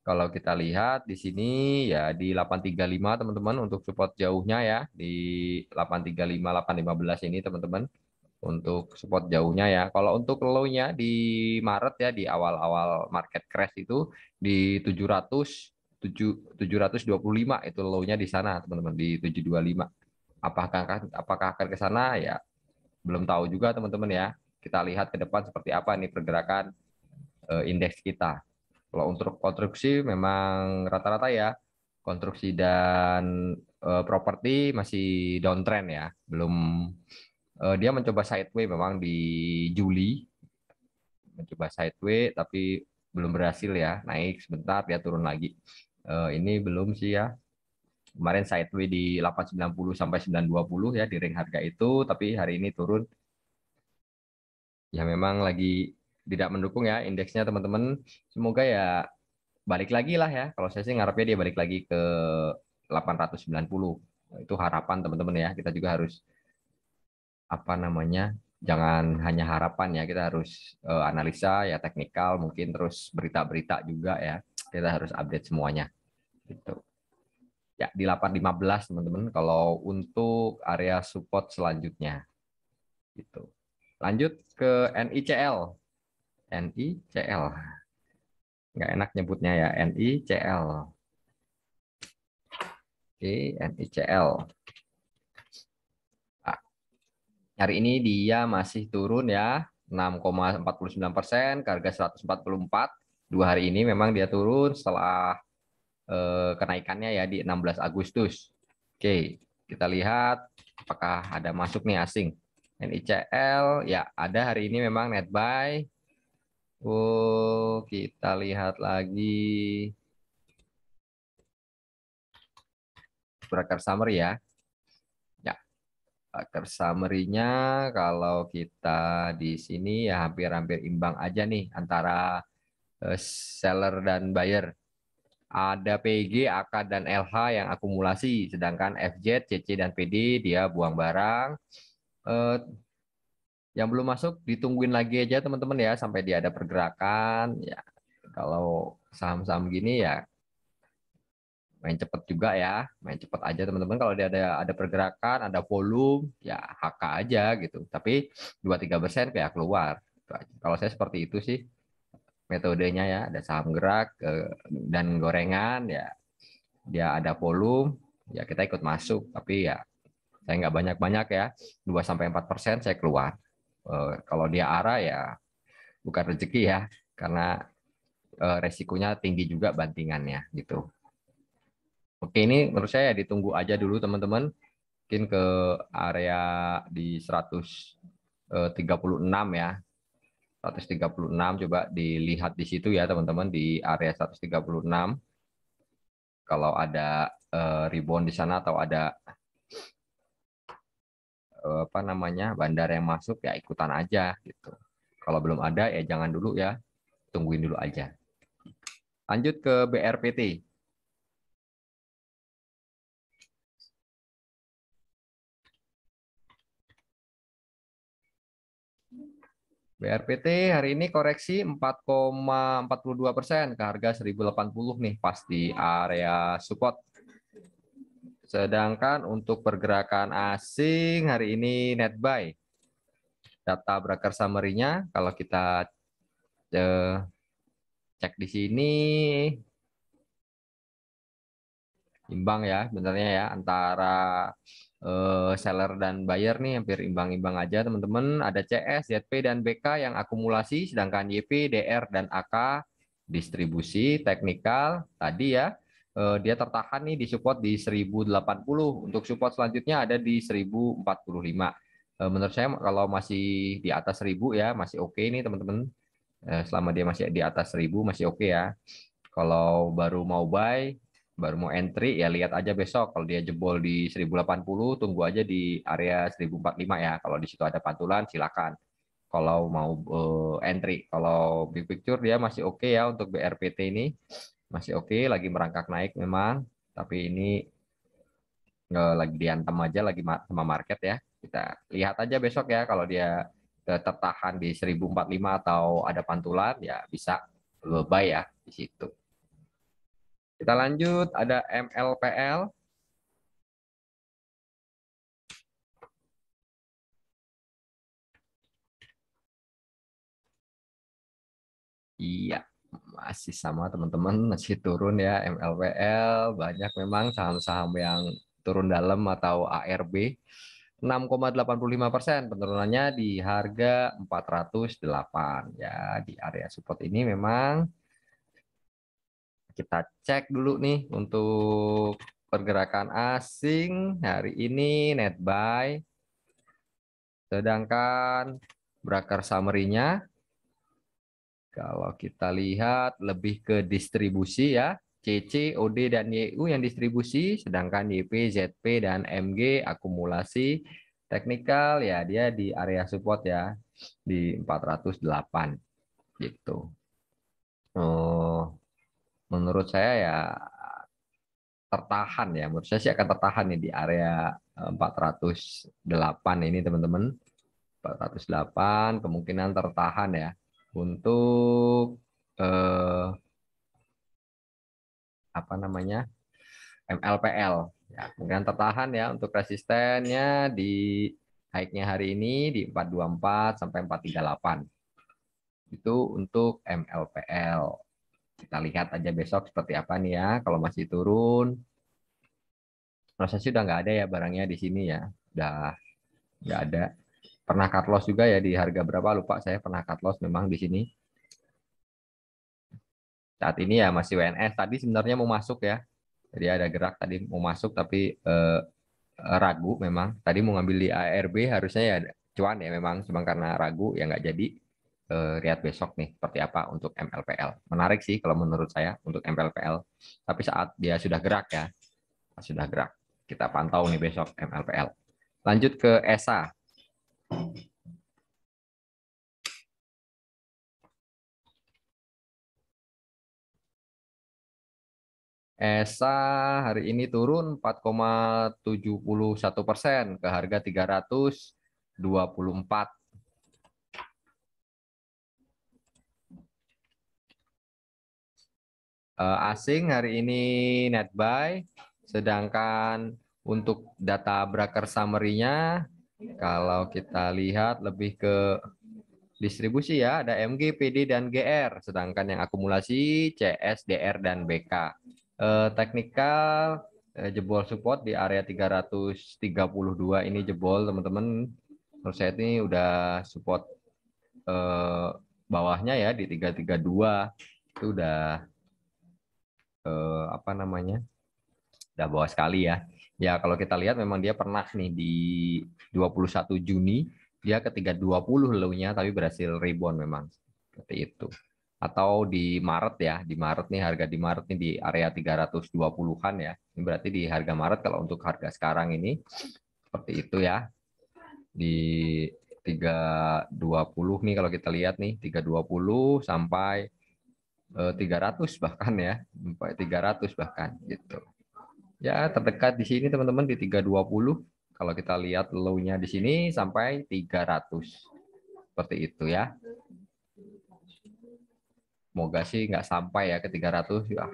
Kalau kita lihat di sini ya di 835 teman-teman untuk support jauhnya ya di 835 815 ini teman-teman untuk support jauhnya ya. Kalau untuk low-nya di Maret ya di awal-awal market crash itu di 700 7, 725 itu low-nya di sana teman-teman di 725. Apakah kan, apakah akan ke sana ya belum tahu juga teman-teman ya. Kita lihat ke depan seperti apa nih pergerakan eh, indeks kita. Kalau untuk konstruksi memang rata-rata ya konstruksi dan eh, properti masih downtrend ya, belum Eh, dia mencoba sideway memang di Juli mencoba sideway tapi belum berhasil ya naik sebentar ya turun lagi eh, ini belum sih ya kemarin sideway di 890 sampai 920 ya di ring harga itu tapi hari ini turun ya memang lagi tidak mendukung ya indeksnya teman-teman semoga ya balik lagi lah ya kalau saya sih ngarepnya dia balik lagi ke 890 itu harapan teman-teman ya kita juga harus apa namanya jangan hanya harapan ya kita harus uh, analisa ya teknikal mungkin terus berita-berita juga ya kita harus update semuanya gitu ya di 815 teman-teman kalau untuk area support selanjutnya gitu lanjut ke NICL NICL nggak enak nyebutnya ya NICL oke NICL Hari ini dia masih turun ya, 6,49 persen harga 144. Dua hari ini memang dia turun setelah eh, kenaikannya ya di 16 Agustus. Oke, kita lihat apakah ada masuk nih asing. NICL ya ada hari ini memang net buy. Oh, kita lihat lagi. berakar summary ya. Packer summary-nya kalau kita di sini ya hampir-hampir imbang aja nih antara eh, seller dan buyer. Ada PG, AK, dan LH yang akumulasi, sedangkan FJ, CC, dan PD dia buang barang. Eh, yang belum masuk ditungguin lagi aja teman-teman ya sampai dia ada pergerakan. Ya, kalau saham-saham gini ya main cepat juga ya, main cepat aja teman-teman. Kalau dia ada ada pergerakan, ada volume, ya HK aja gitu. Tapi 2-3 persen kayak keluar. Kalau saya seperti itu sih metodenya ya, ada saham gerak eh, dan gorengan ya, dia ada volume, ya kita ikut masuk. Tapi ya saya nggak banyak-banyak ya, 2 sampai empat persen saya keluar. Eh, kalau dia arah ya bukan rezeki ya, karena eh, resikonya tinggi juga bantingannya gitu. Oke, ini menurut saya ya ditunggu aja dulu teman-teman. Mungkin ke area di 136 eh, ya. 136 coba dilihat di situ ya teman-teman di area 136. Kalau ada eh, ribbon di sana atau ada eh, apa namanya bandar yang masuk ya ikutan aja gitu. Kalau belum ada ya jangan dulu ya, tungguin dulu aja. Lanjut ke BRPT. BRPT hari ini koreksi 4,42 persen ke harga 1080 nih pas di area support. Sedangkan untuk pergerakan asing hari ini net buy. Data broker summary-nya kalau kita eh, cek di sini imbang ya benarnya ya antara uh, seller dan buyer nih hampir imbang-imbang aja teman-teman. Ada CS, ZP, dan BK yang akumulasi, sedangkan YP, DR, dan AK distribusi teknikal tadi ya eh, dia tertahan nih di support di 1080 untuk support selanjutnya ada di 1045 eh, menurut saya kalau masih di atas 1000 ya masih oke okay nih teman-teman selama dia masih di atas 1000 masih oke okay ya kalau baru mau buy baru mau entry ya lihat aja besok kalau dia jebol di 1080 tunggu aja di area 1045 ya kalau di situ ada pantulan silakan kalau mau uh, entry kalau big picture dia masih oke okay ya untuk BRPT ini masih oke okay, lagi merangkak naik memang tapi ini uh, lagi diantem aja lagi sama market ya kita lihat aja besok ya kalau dia tertahan di 1045 atau ada pantulan ya bisa lebay ya di situ. Kita lanjut, ada MLPL. Iya, masih sama teman-teman, masih turun ya MLPL. Banyak memang saham-saham yang turun dalam atau ARB. 6,85 persen penurunannya di harga 408 ya di area support ini memang kita cek dulu nih untuk pergerakan asing hari ini net buy. Sedangkan broker summary-nya kalau kita lihat lebih ke distribusi ya. CC, OD, dan YU yang distribusi, sedangkan YP, ZP, dan MG akumulasi teknikal ya dia di area support ya di 408 gitu. Oh, menurut saya ya tertahan ya. Menurut saya sih akan tertahan nih di area 408 eh, ini teman-teman. 408 kemungkinan tertahan ya untuk eh, apa namanya MLPL ya kemungkinan tertahan ya untuk resistennya di naiknya hari ini di 424 sampai 438 itu untuk MLPL kita lihat aja besok seperti apa nih ya. Kalau masih turun, prosesnya sudah udah nggak ada ya barangnya di sini ya. Udah nggak ada. Pernah cut loss juga ya di harga berapa lupa saya pernah cut loss memang di sini. Saat ini ya masih WNS. Tadi sebenarnya mau masuk ya. Jadi ada gerak tadi mau masuk tapi eh, ragu memang. Tadi mau ngambil di ARB harusnya ya cuan ya memang cuma karena ragu ya nggak jadi Eh, lihat besok nih seperti apa untuk MLPL. Menarik sih kalau menurut saya untuk MLPL. Tapi saat dia sudah gerak ya, sudah gerak. Kita pantau nih besok MLPL. Lanjut ke ESA. ESA hari ini turun 4,71 persen ke harga 324 Eh, asing hari ini net buy, sedangkan untuk data broker summary-nya kalau kita lihat lebih ke distribusi ya, ada MG, PD, dan GR, sedangkan yang akumulasi CS, DR, dan BK. Uh, eh, teknikal uh, eh, jebol support di area 332 ini jebol teman-teman. Menurut saya ini udah support uh, bawahnya ya di 332 itu udah eh, apa namanya udah bawah sekali ya. Ya kalau kita lihat memang dia pernah nih di 21 Juni dia ketiga 20 low-nya tapi berhasil rebound memang seperti itu. Atau di Maret ya, di Maret nih harga di Maret nih di area 320-an ya. Ini berarti di harga Maret kalau untuk harga sekarang ini seperti itu ya. Di 320 nih kalau kita lihat nih 320 sampai 300 eh, bahkan ya, sampai 300 bahkan gitu. Ya, terdekat di sini teman-teman di 320. Kalau kita lihat low-nya di sini sampai 300. Seperti itu ya. semoga sih nggak sampai ya ke 300 ya.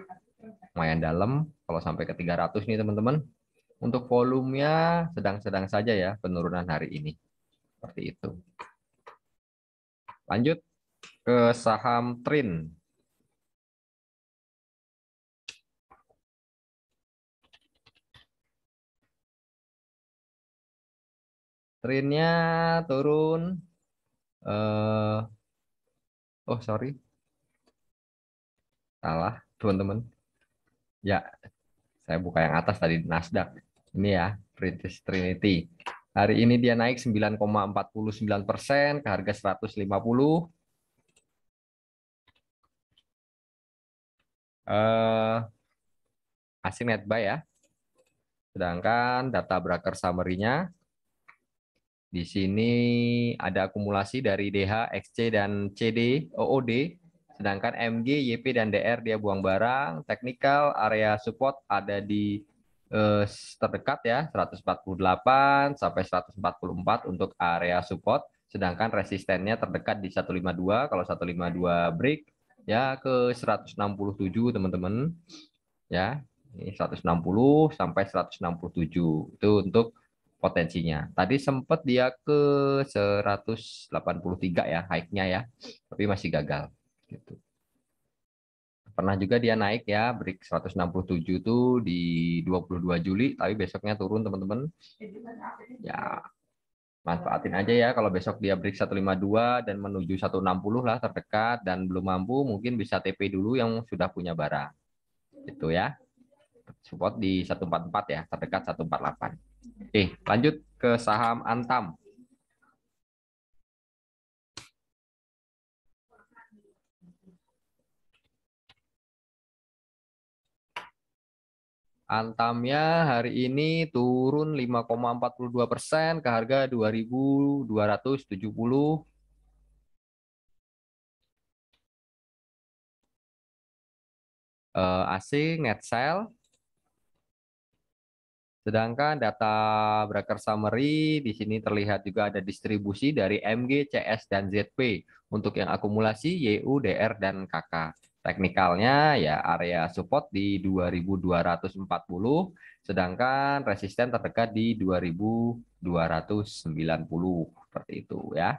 Lumayan dalam kalau sampai ke 300 nih teman-teman. Untuk volumenya sedang-sedang saja ya penurunan hari ini. Seperti itu. Lanjut ke saham Trin. Trainnya turun. Uh, oh sorry, salah teman-teman. Ya, saya buka yang atas tadi Nasdaq. Ini ya British Trinity. Hari ini dia naik 9,49 persen ke harga 150. Uh, eh, asing net buy ya. Sedangkan data broker summary-nya di sini ada akumulasi dari DH, XC, dan CD, OOD. Sedangkan MG, YP, dan DR dia buang barang. Teknikal, area support ada di eh, terdekat ya, 148 sampai 144 untuk area support. Sedangkan resistennya terdekat di 152, kalau 152 break ya ke 167 teman-teman. Ya, ini 160 sampai 167. Itu untuk potensinya. Tadi sempat dia ke 183 ya high-nya ya, tapi masih gagal gitu. Pernah juga dia naik ya, break 167 tuh di 22 Juli, tapi besoknya turun teman-teman. Ya, manfaatin aja ya kalau besok dia break 152 dan menuju 160 lah terdekat dan belum mampu mungkin bisa TP dulu yang sudah punya barang. Itu ya. Support di 144 ya, terdekat 148. Oke, lanjut ke saham Antam. Antamnya hari ini turun 5,42 persen ke harga 2.270. Uh, asing net sale. Sedangkan data breaker summary di sini terlihat juga ada distribusi dari MG, CS, dan ZP untuk yang akumulasi YU, DR, dan KK. Teknikalnya ya area support di 2240, sedangkan resisten terdekat di 2290 seperti itu ya.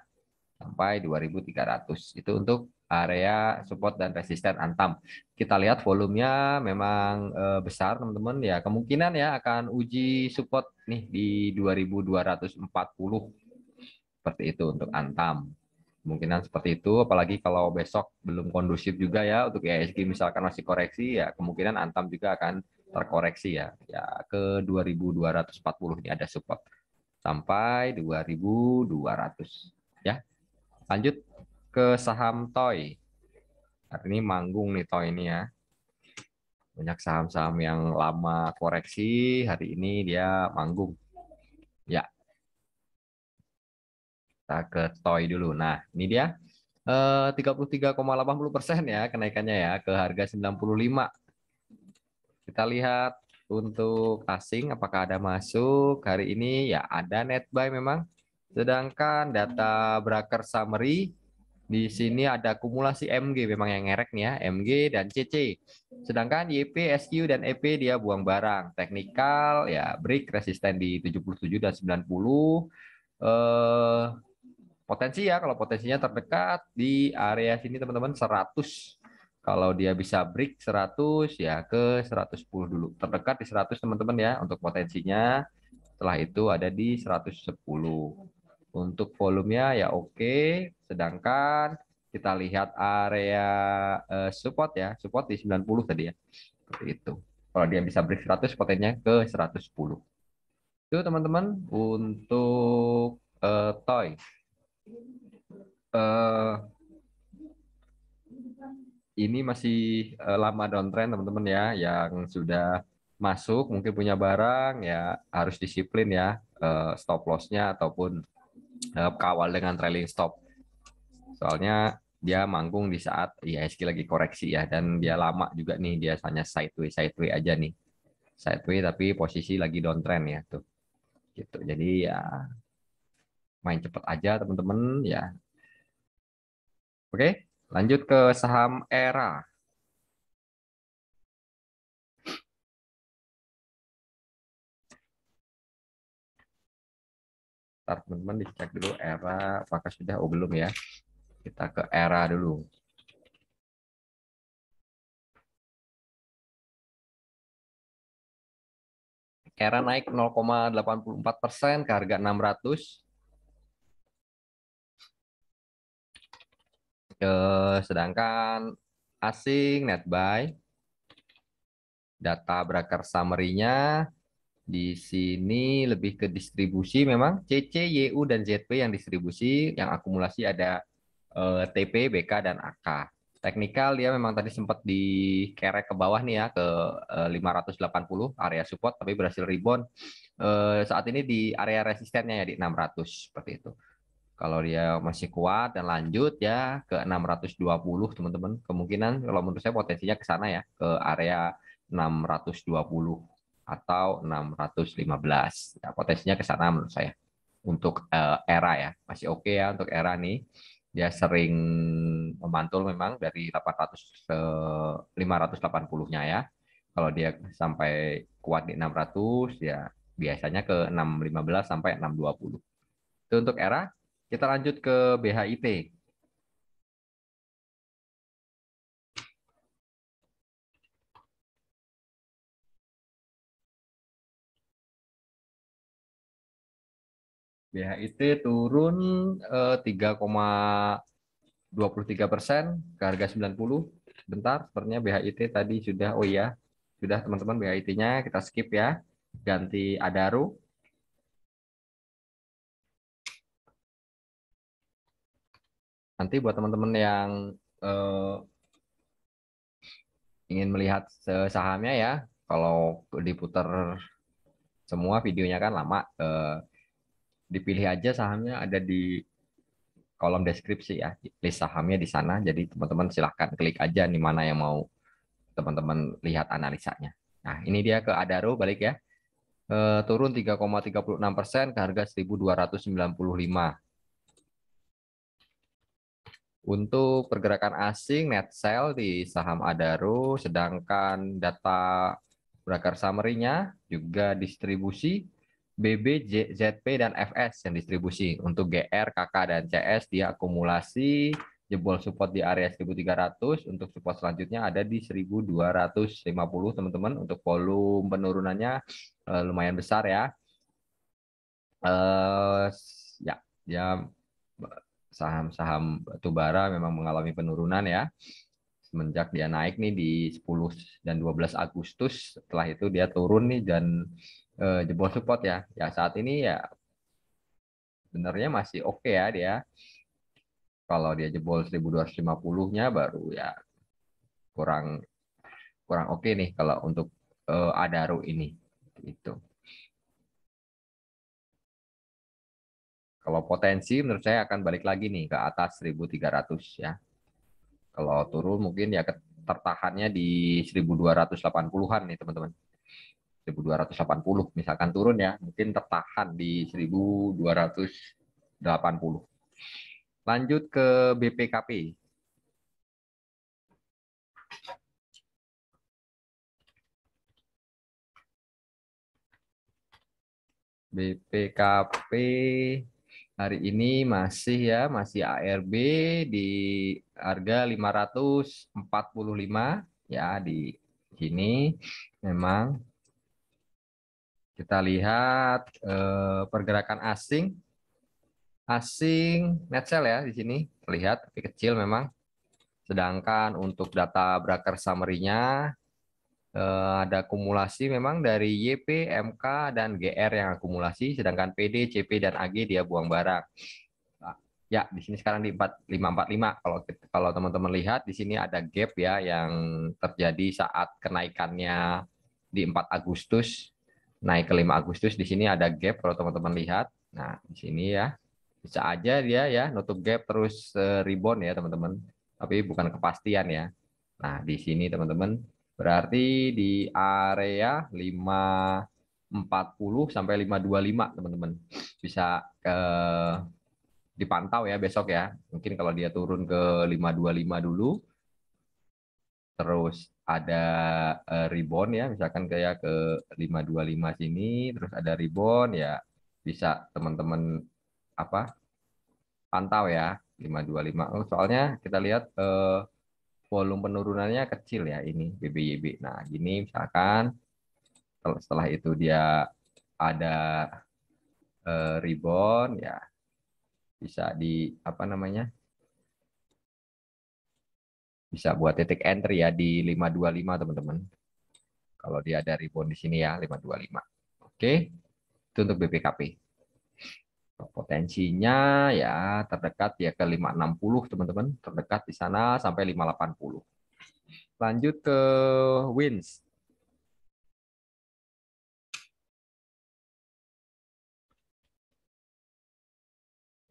Sampai 2300. Itu untuk area support dan resisten antam. Kita lihat volumenya memang eh, besar teman-teman ya. Kemungkinan ya akan uji support nih di 2240 seperti itu untuk antam. Kemungkinan seperti itu apalagi kalau besok belum kondusif juga ya untuk ESG misalkan masih koreksi ya kemungkinan antam juga akan terkoreksi ya. Ya ke 2240 ini ada support sampai 2200 ya. Lanjut ke saham Toy. Hari ini manggung nih Toy ini ya. Banyak saham-saham yang lama koreksi, hari ini dia manggung. Ya. Kita ke Toy dulu. Nah, ini dia. 33,80 eh, persen ya kenaikannya ya ke harga 95. Kita lihat untuk asing apakah ada masuk hari ini ya ada net buy memang. Sedangkan data broker summary di sini ada akumulasi MG memang yang ngerek nih ya, MG dan CC. Sedangkan YP, e SQ, dan EP dia buang barang. Teknikal, ya break resisten di 77 dan 90. Eh, potensi ya, kalau potensinya terdekat di area sini teman-teman 100. Kalau dia bisa break 100 ya ke 110 dulu. Terdekat di 100 teman-teman ya untuk potensinya. Setelah itu ada di 110. Untuk volumenya ya oke, sedangkan kita lihat area eh, support ya, support di 90 tadi ya. Seperti itu. Kalau dia bisa break 100 potennya ke 110. Itu teman-teman untuk uh, toy. Uh, ini masih lama downtrend teman-teman ya yang sudah masuk mungkin punya barang ya harus disiplin ya stop loss-nya ataupun uh, kawal dengan trailing stop. Soalnya dia manggung di saat IHSG iya, lagi koreksi ya dan dia lama juga nih dia hanya sideways sideways aja nih. Sideways tapi posisi lagi downtrend ya tuh. Gitu. Jadi ya main cepat aja teman-teman ya. Oke, lanjut ke saham ERA. start teman-teman dicek dulu era apakah sudah oh belum ya kita ke era dulu era naik 0,84 persen ke harga 600 eh, sedangkan asing net buy data berakar summary-nya di sini lebih ke distribusi memang CC, YU, dan ZP yang distribusi, yang akumulasi ada eh, TP, BK, dan AK. Teknikal dia memang tadi sempat dikerek ke bawah nih ya ke eh, 580 area support tapi berhasil rebound. Eh, saat ini di area resistennya ya di 600 seperti itu. Kalau dia masih kuat dan lanjut ya ke 620 teman-teman. Kemungkinan kalau menurut saya potensinya ke sana ya ke area 620 atau 615. Ya, nah, potensinya ke sana menurut saya. Untuk uh, era ya, masih oke okay ya untuk era nih. Dia sering memantul memang dari 800 ke 580-nya ya. Kalau dia sampai kuat di 600 ya biasanya ke 615 sampai 620. Itu untuk era. Kita lanjut ke BHIT. BHIT turun eh, 3,23 persen ke harga 90. Bentar, sepertinya BHIT tadi sudah, oh iya, sudah teman-teman BHIT-nya kita skip ya. Ganti adaru. Nanti buat teman-teman yang eh, ingin melihat sahamnya ya, kalau diputar semua videonya kan lama, eh, dipilih aja sahamnya ada di kolom deskripsi ya list sahamnya di sana jadi teman-teman silahkan klik aja di mana yang mau teman-teman lihat analisanya nah ini dia ke Adaro balik ya e, turun 3,36 persen ke harga 1295 untuk pergerakan asing net sell di saham Adaro sedangkan data broker summary-nya juga distribusi BB, ZP, dan FS yang distribusi. Untuk GR, KK, dan CS dia akumulasi jebol support di area 1300 untuk support selanjutnya ada di 1250 teman-teman untuk volume penurunannya eh, lumayan besar ya eh, ya ya saham-saham batubara memang mengalami penurunan ya semenjak dia naik nih di 10 dan 12 Agustus setelah itu dia turun nih dan uh, jebol support ya. Ya saat ini ya sebenarnya masih oke okay ya dia. Kalau dia jebol 1250-nya baru ya kurang kurang oke okay nih kalau untuk uh, eh, Adaro ini. Itu. Kalau potensi menurut saya akan balik lagi nih ke atas 1300 ya. Kalau turun mungkin ya tertahannya di 1280-an nih teman-teman. 1280 misalkan turun ya, mungkin tertahan di 1280. Lanjut ke BPKP. BPKP hari ini masih ya, masih ARB di harga 545 ya di sini memang kita lihat eh, pergerakan asing. Asing net sell ya di sini. Lihat, tapi kecil memang. Sedangkan untuk data broker summary-nya eh, ada akumulasi memang dari YP, MK, dan GR yang akumulasi, sedangkan PD, CP, dan AG dia buang barang. Nah, ya, di sini sekarang di 4545. Kalau kalau teman-teman lihat di sini ada gap ya yang terjadi saat kenaikannya di 4 Agustus naik ke 5 Agustus di sini ada gap kalau teman-teman lihat. Nah, di sini ya. Bisa aja dia ya nutup gap terus eh, rebound ya, teman-teman. Tapi bukan kepastian ya. Nah, di sini teman-teman berarti di area 540 sampai 525, teman-teman. Bisa ke eh, dipantau ya besok ya. Mungkin kalau dia turun ke 525 dulu, terus ada uh, eh, ribbon ya misalkan kayak ke 525 sini terus ada ribbon ya bisa teman-teman apa pantau ya 525 soalnya kita lihat eh, volume penurunannya kecil ya ini BBYB nah gini misalkan setelah itu dia ada eh, ribbon ya bisa di apa namanya bisa buat titik entry ya di 525 teman-teman. Kalau dia ada rebound di sini ya 525. Oke. Itu untuk BPKP. Potensinya ya terdekat ya ke 560 teman-teman, terdekat di sana sampai 580. Lanjut ke wins.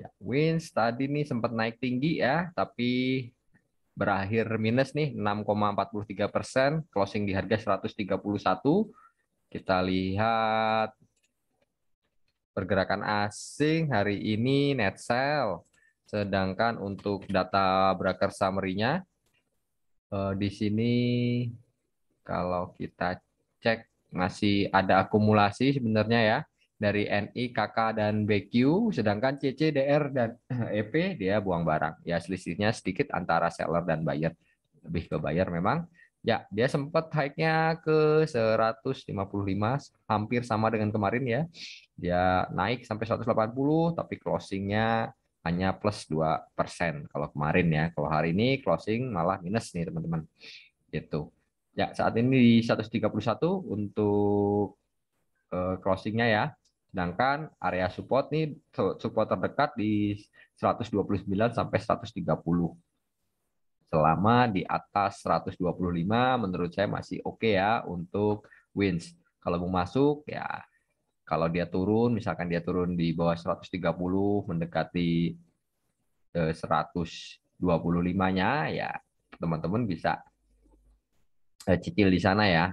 Ya, wins tadi nih sempat naik tinggi ya, tapi berakhir minus nih 6,43 persen, closing di harga 131. Kita lihat pergerakan asing hari ini net sell. Sedangkan untuk data broker summary-nya eh, di sini kalau kita cek masih ada akumulasi sebenarnya ya dari NI, KK, dan BQ, sedangkan CC, DR, dan EP e dia buang barang. Ya selisihnya sedikit antara seller dan buyer. Lebih ke buyer memang. Ya, dia sempat hike-nya ke 155, hampir sama dengan kemarin ya. Dia naik sampai 180, tapi closing-nya hanya plus 2% kalau kemarin ya. Kalau hari ini closing malah minus nih teman-teman. Gitu. Ya, saat ini di 131 untuk closingnya eh, closing-nya ya. Sedangkan area support nih support terdekat di 129 sampai 130. Selama di atas 125 menurut saya masih oke okay ya untuk wins. Kalau mau masuk ya kalau dia turun misalkan dia turun di bawah 130 mendekati 125-nya eh, ya teman-teman bisa eh, cicil di sana ya.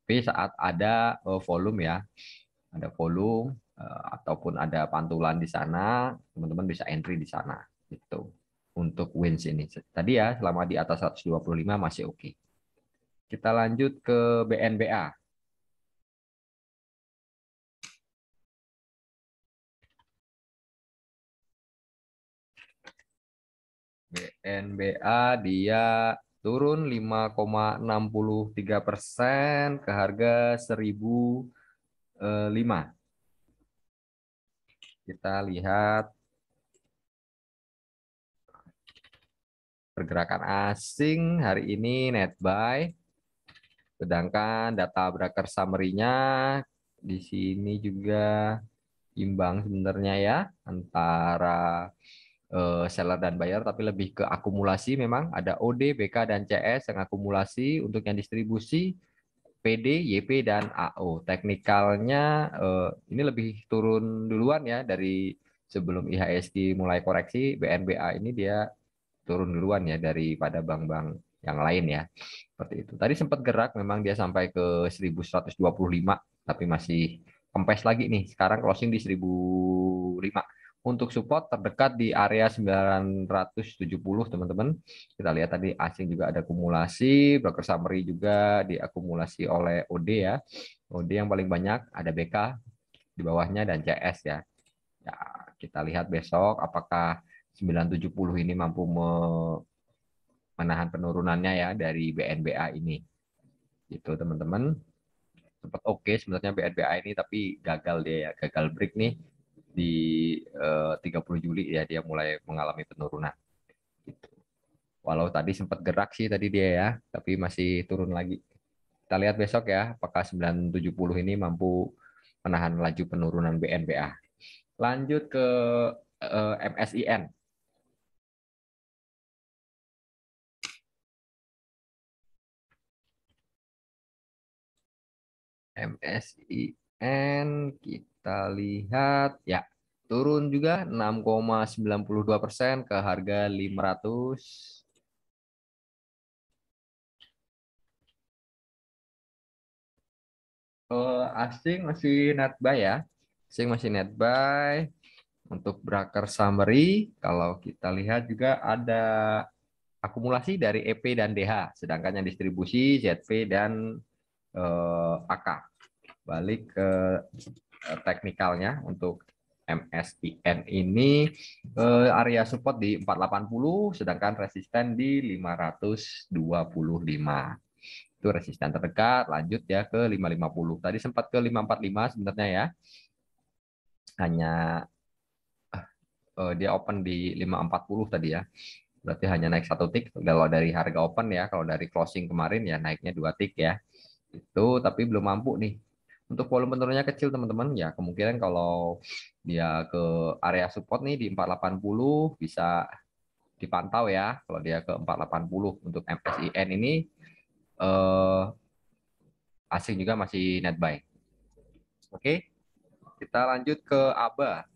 Tapi saat ada eh, volume ya ada volume eh, ataupun ada pantulan di sana, teman-teman bisa entry di sana gitu. Untuk wins ini. Tadi ya selama di atas 125 masih oke. Okay. Kita lanjut ke BNBA. BNBA dia turun 5,63 persen ke harga 1000 5. Eh, Kita lihat pergerakan asing hari ini net buy. Sedangkan data broker summary-nya di sini juga imbang sebenarnya ya antara eh, seller dan buyer tapi lebih ke akumulasi memang ada OD, BK dan CS yang akumulasi untuk yang distribusi PD, YP, dan AO. Teknikalnya eh, ini lebih turun duluan ya dari sebelum IHSG mulai koreksi, BNBA ini dia turun duluan ya daripada bank-bank yang lain ya. Seperti itu. Tadi sempat gerak memang dia sampai ke 1125 tapi masih kempes lagi nih. Sekarang closing di 1005 untuk support terdekat di area 970 teman-teman. Kita lihat tadi asing juga ada akumulasi, broker summary juga diakumulasi oleh OD ya. OD yang paling banyak ada BK di bawahnya dan CS ya. Ya, kita lihat besok apakah 970 ini mampu menahan penurunannya ya dari BNBA ini. Itu teman-teman sempat oke okay sebenarnya BNBA ini tapi gagal dia ya gagal break nih di eh, uh, 30 Juli ya dia mulai mengalami penurunan. Gitu. Walau tadi sempat gerak sih tadi dia ya, tapi masih turun lagi. Kita lihat besok ya, apakah 970 ini mampu menahan laju penurunan BNBA. Lanjut ke uh, eh, MSIN. MSIN N kita lihat ya turun juga 6,92 persen ke harga 500. Uh, eh, asing masih net buy ya. Asing masih net buy. Untuk broker summary, kalau kita lihat juga ada akumulasi dari EP dan DH, sedangkan yang distribusi ZP dan eh, AK balik ke eh, teknikalnya untuk MSIN ini eh, area support di 480 sedangkan resisten di 525. Itu resisten terdekat, lanjut ya ke 550. Tadi sempat ke 545 sebenarnya ya. Hanya eh, dia open di 540 tadi ya. Berarti hanya naik satu tik kalau dari harga open ya, kalau dari closing kemarin ya naiknya dua tik ya. Itu tapi belum mampu nih untuk volume penurunannya kecil teman-teman ya kemungkinan kalau dia ke area support nih di 480 bisa dipantau ya kalau dia ke 480 untuk MSIN ini eh, asing juga masih net buy. Oke. Kita lanjut ke ABA.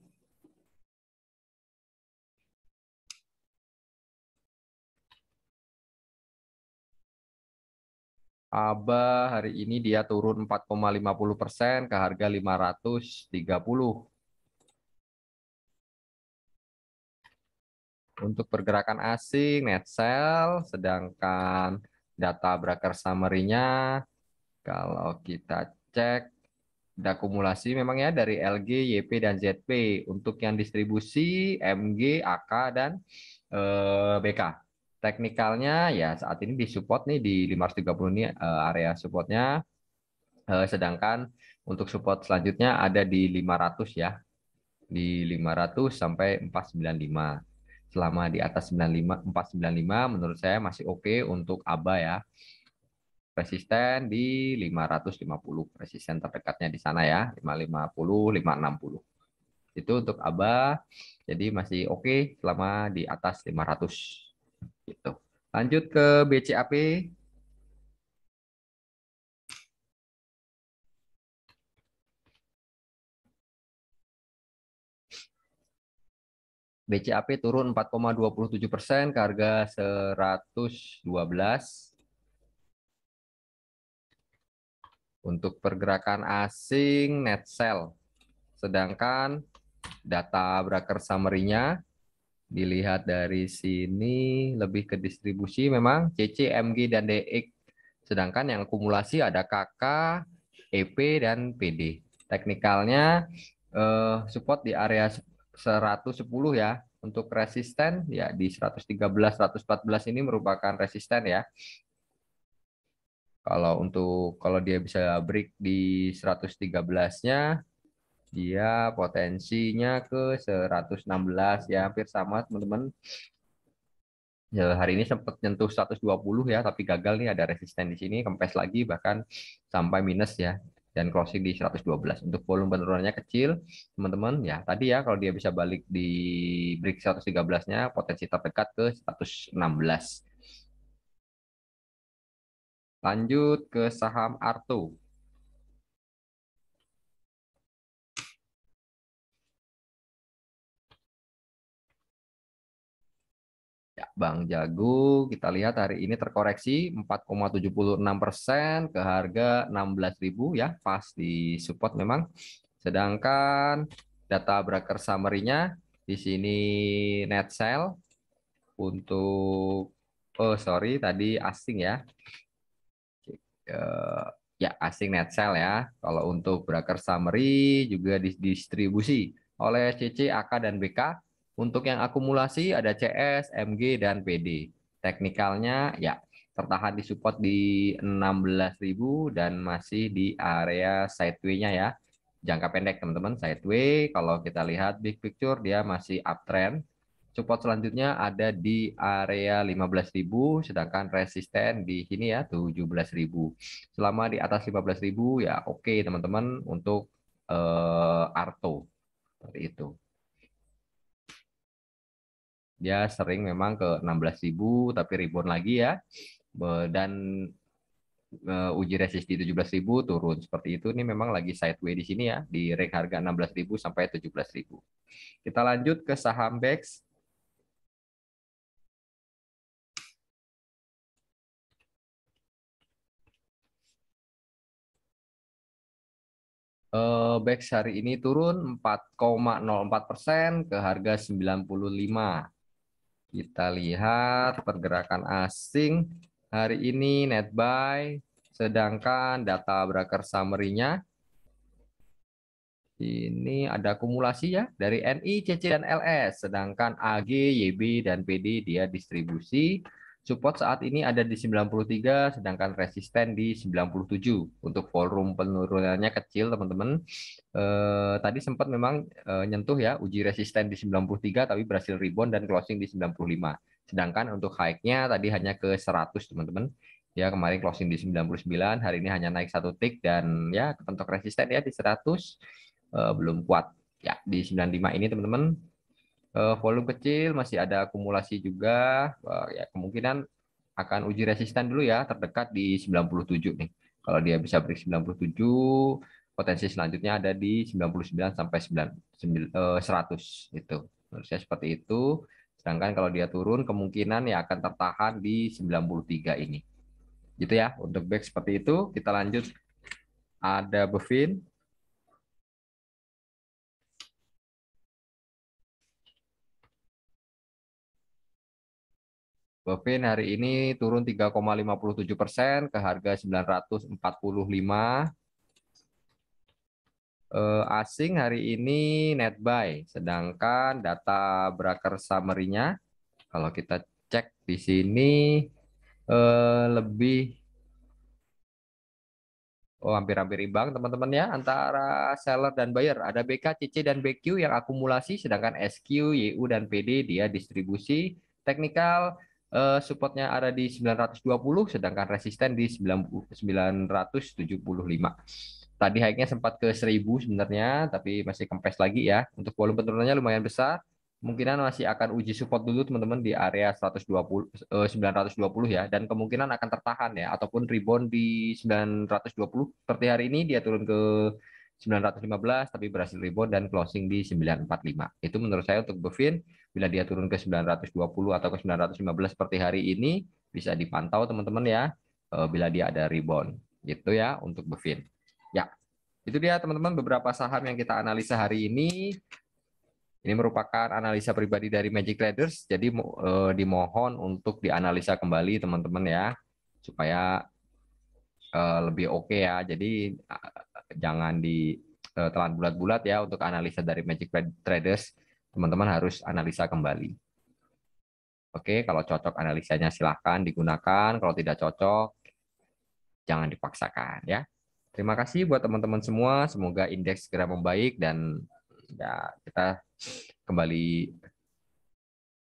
ABA hari ini dia turun 4,50 persen ke harga 530. Untuk pergerakan asing, net sell, sedangkan data broker summary-nya, kalau kita cek, ada akumulasi memang ya dari LG, YP, dan ZP. Untuk yang distribusi, MG, AK, dan eh, BK. Teknikalnya ya saat ini di support nih di 530 ini eh, area supportnya. Eh, sedangkan untuk support selanjutnya ada di 500 ya. Di 500 sampai 495 selama di atas 95 495 menurut saya masih oke okay untuk aba ya. Resisten di 550, resisten terdekatnya di sana ya, 550, 560. Itu untuk aba jadi masih oke okay selama di atas 500. Gitu. Lanjut ke BCAP. BCAP turun 4,27 persen ke harga 112. Untuk pergerakan asing net sell. Sedangkan data broker summary-nya Dilihat dari sini lebih ke distribusi memang CC, MG, dan DX. Sedangkan yang akumulasi ada KK, EP, dan PD. Teknikalnya eh, support di area 110 ya. Untuk resisten ya di 113, 114 ini merupakan resisten ya. Kalau untuk kalau dia bisa break di 113-nya dia potensinya ke 116 ya, hampir sama teman-teman. Ya, hari ini sempat nyentuh 120 ya, tapi gagal nih ada resisten di sini, kempes lagi bahkan sampai minus ya dan closing di 112. Untuk volume penurunannya kecil, teman-teman ya. Tadi ya kalau dia bisa balik di break 113-nya, potensi terdekat ke 116. Lanjut ke saham Arto. Bank Jago kita lihat hari ini terkoreksi 4,76 persen ke harga 16.000 ya pas di support memang. Sedangkan data broker summary-nya di sini net sell untuk oh sorry tadi asing ya. Eh, ya asing net sell ya. Kalau untuk broker summary juga didistribusi oleh CC, AK, dan BK untuk yang akumulasi ada CS, MG, dan PD. Teknikalnya ya tertahan di support di 16.000 dan masih di area sideway-nya ya. Jangka pendek teman-teman, sideway. Kalau kita lihat big picture dia masih uptrend. Support selanjutnya ada di area 15.000 sedangkan resisten di sini ya 17.000. Selama di atas 15.000 ya oke okay, teman-teman untuk eh, Arto. Seperti itu. Ya sering memang ke 16.000 tapi rebound lagi ya. Dan uh, uji resist di 17.000 turun seperti itu ini memang lagi sideways di sini ya di range harga 16.000 sampai 17.000. Kita lanjut ke saham BEX. BEX hari ini turun 4,04 persen ke harga 95. Kita lihat pergerakan asing hari ini net buy, sedangkan data broker summary-nya ini ada akumulasi ya dari NI, CC, dan LS, sedangkan AG, YB, dan PD dia distribusi Support saat ini ada di 93, sedangkan resisten di 97. Untuk volume penurunannya kecil, teman-teman. Eh, tadi sempat memang eh, nyentuh ya, uji resisten di 93, tapi berhasil rebound dan closing di 95. Sedangkan untuk high-nya tadi hanya ke 100, teman-teman. Ya, kemarin closing di 99, hari ini hanya naik satu tick dan ya kepentok resisten ya di 100 eh, belum kuat. Ya, di 95 ini teman-teman Eh, volume kecil masih ada akumulasi juga eh, ya kemungkinan akan uji resisten dulu ya terdekat di 97 nih kalau dia bisa break 97 potensi selanjutnya ada di 99 sampai 100 itu menurut saya seperti itu sedangkan kalau dia turun kemungkinan ya akan tertahan di 93 ini gitu ya untuk back seperti itu kita lanjut ada Bevin Bovin hari ini turun 3,57 persen ke harga 945. Eh, asing hari ini net buy, sedangkan data broker summary-nya kalau kita cek di sini eh, lebih Oh, hampir-hampir imbang teman-teman ya antara seller dan buyer. Ada BK, CC dan BQ yang akumulasi sedangkan SQ, YU dan PD dia distribusi. Teknikal Eh, supportnya ada di 920 sedangkan resisten di 975. Tadi high sempat ke 1000 sebenarnya tapi masih kempes lagi ya. Untuk volume penurunannya lumayan besar. Kemungkinan masih akan uji support dulu teman-teman di area 120 eh, 920 ya dan kemungkinan akan tertahan ya ataupun rebound di 920. Seperti hari ini dia turun ke 915 tapi berhasil rebound dan closing di 945. Itu menurut saya untuk Bevin bila dia turun ke 920 atau ke 915 seperti hari ini bisa dipantau teman-teman ya eh, bila dia ada rebound. Gitu ya untuk Bevin. Ya. Itu dia teman-teman beberapa saham yang kita analisa hari ini. Ini merupakan analisa pribadi dari Magic Traders, jadi eh, dimohon untuk dianalisa kembali teman-teman ya, supaya eh, lebih oke okay ya. Jadi jangan di uh, eh, telan bulat-bulat ya untuk analisa dari Magic Traders. Teman-teman harus analisa kembali. Oke, kalau cocok analisanya silahkan digunakan. Kalau tidak cocok, jangan dipaksakan ya. Terima kasih buat teman-teman semua. Semoga indeks segera membaik dan ya kita kembali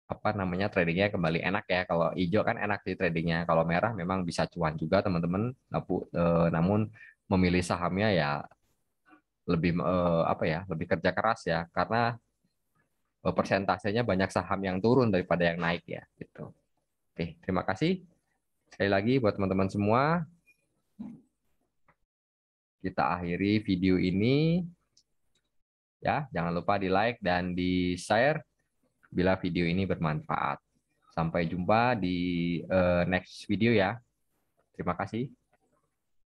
apa namanya tradingnya kembali enak ya. Kalau hijau kan enak sih tradingnya. Kalau merah memang bisa cuan juga teman-teman. Eh, namun memilih sahamnya ya lebih eh, apa ya lebih kerja keras ya karena eh, persentasenya banyak saham yang turun daripada yang naik ya gitu oke terima kasih sekali lagi buat teman-teman semua kita akhiri video ini ya jangan lupa di like dan di share bila video ini bermanfaat sampai jumpa di uh, next video ya terima kasih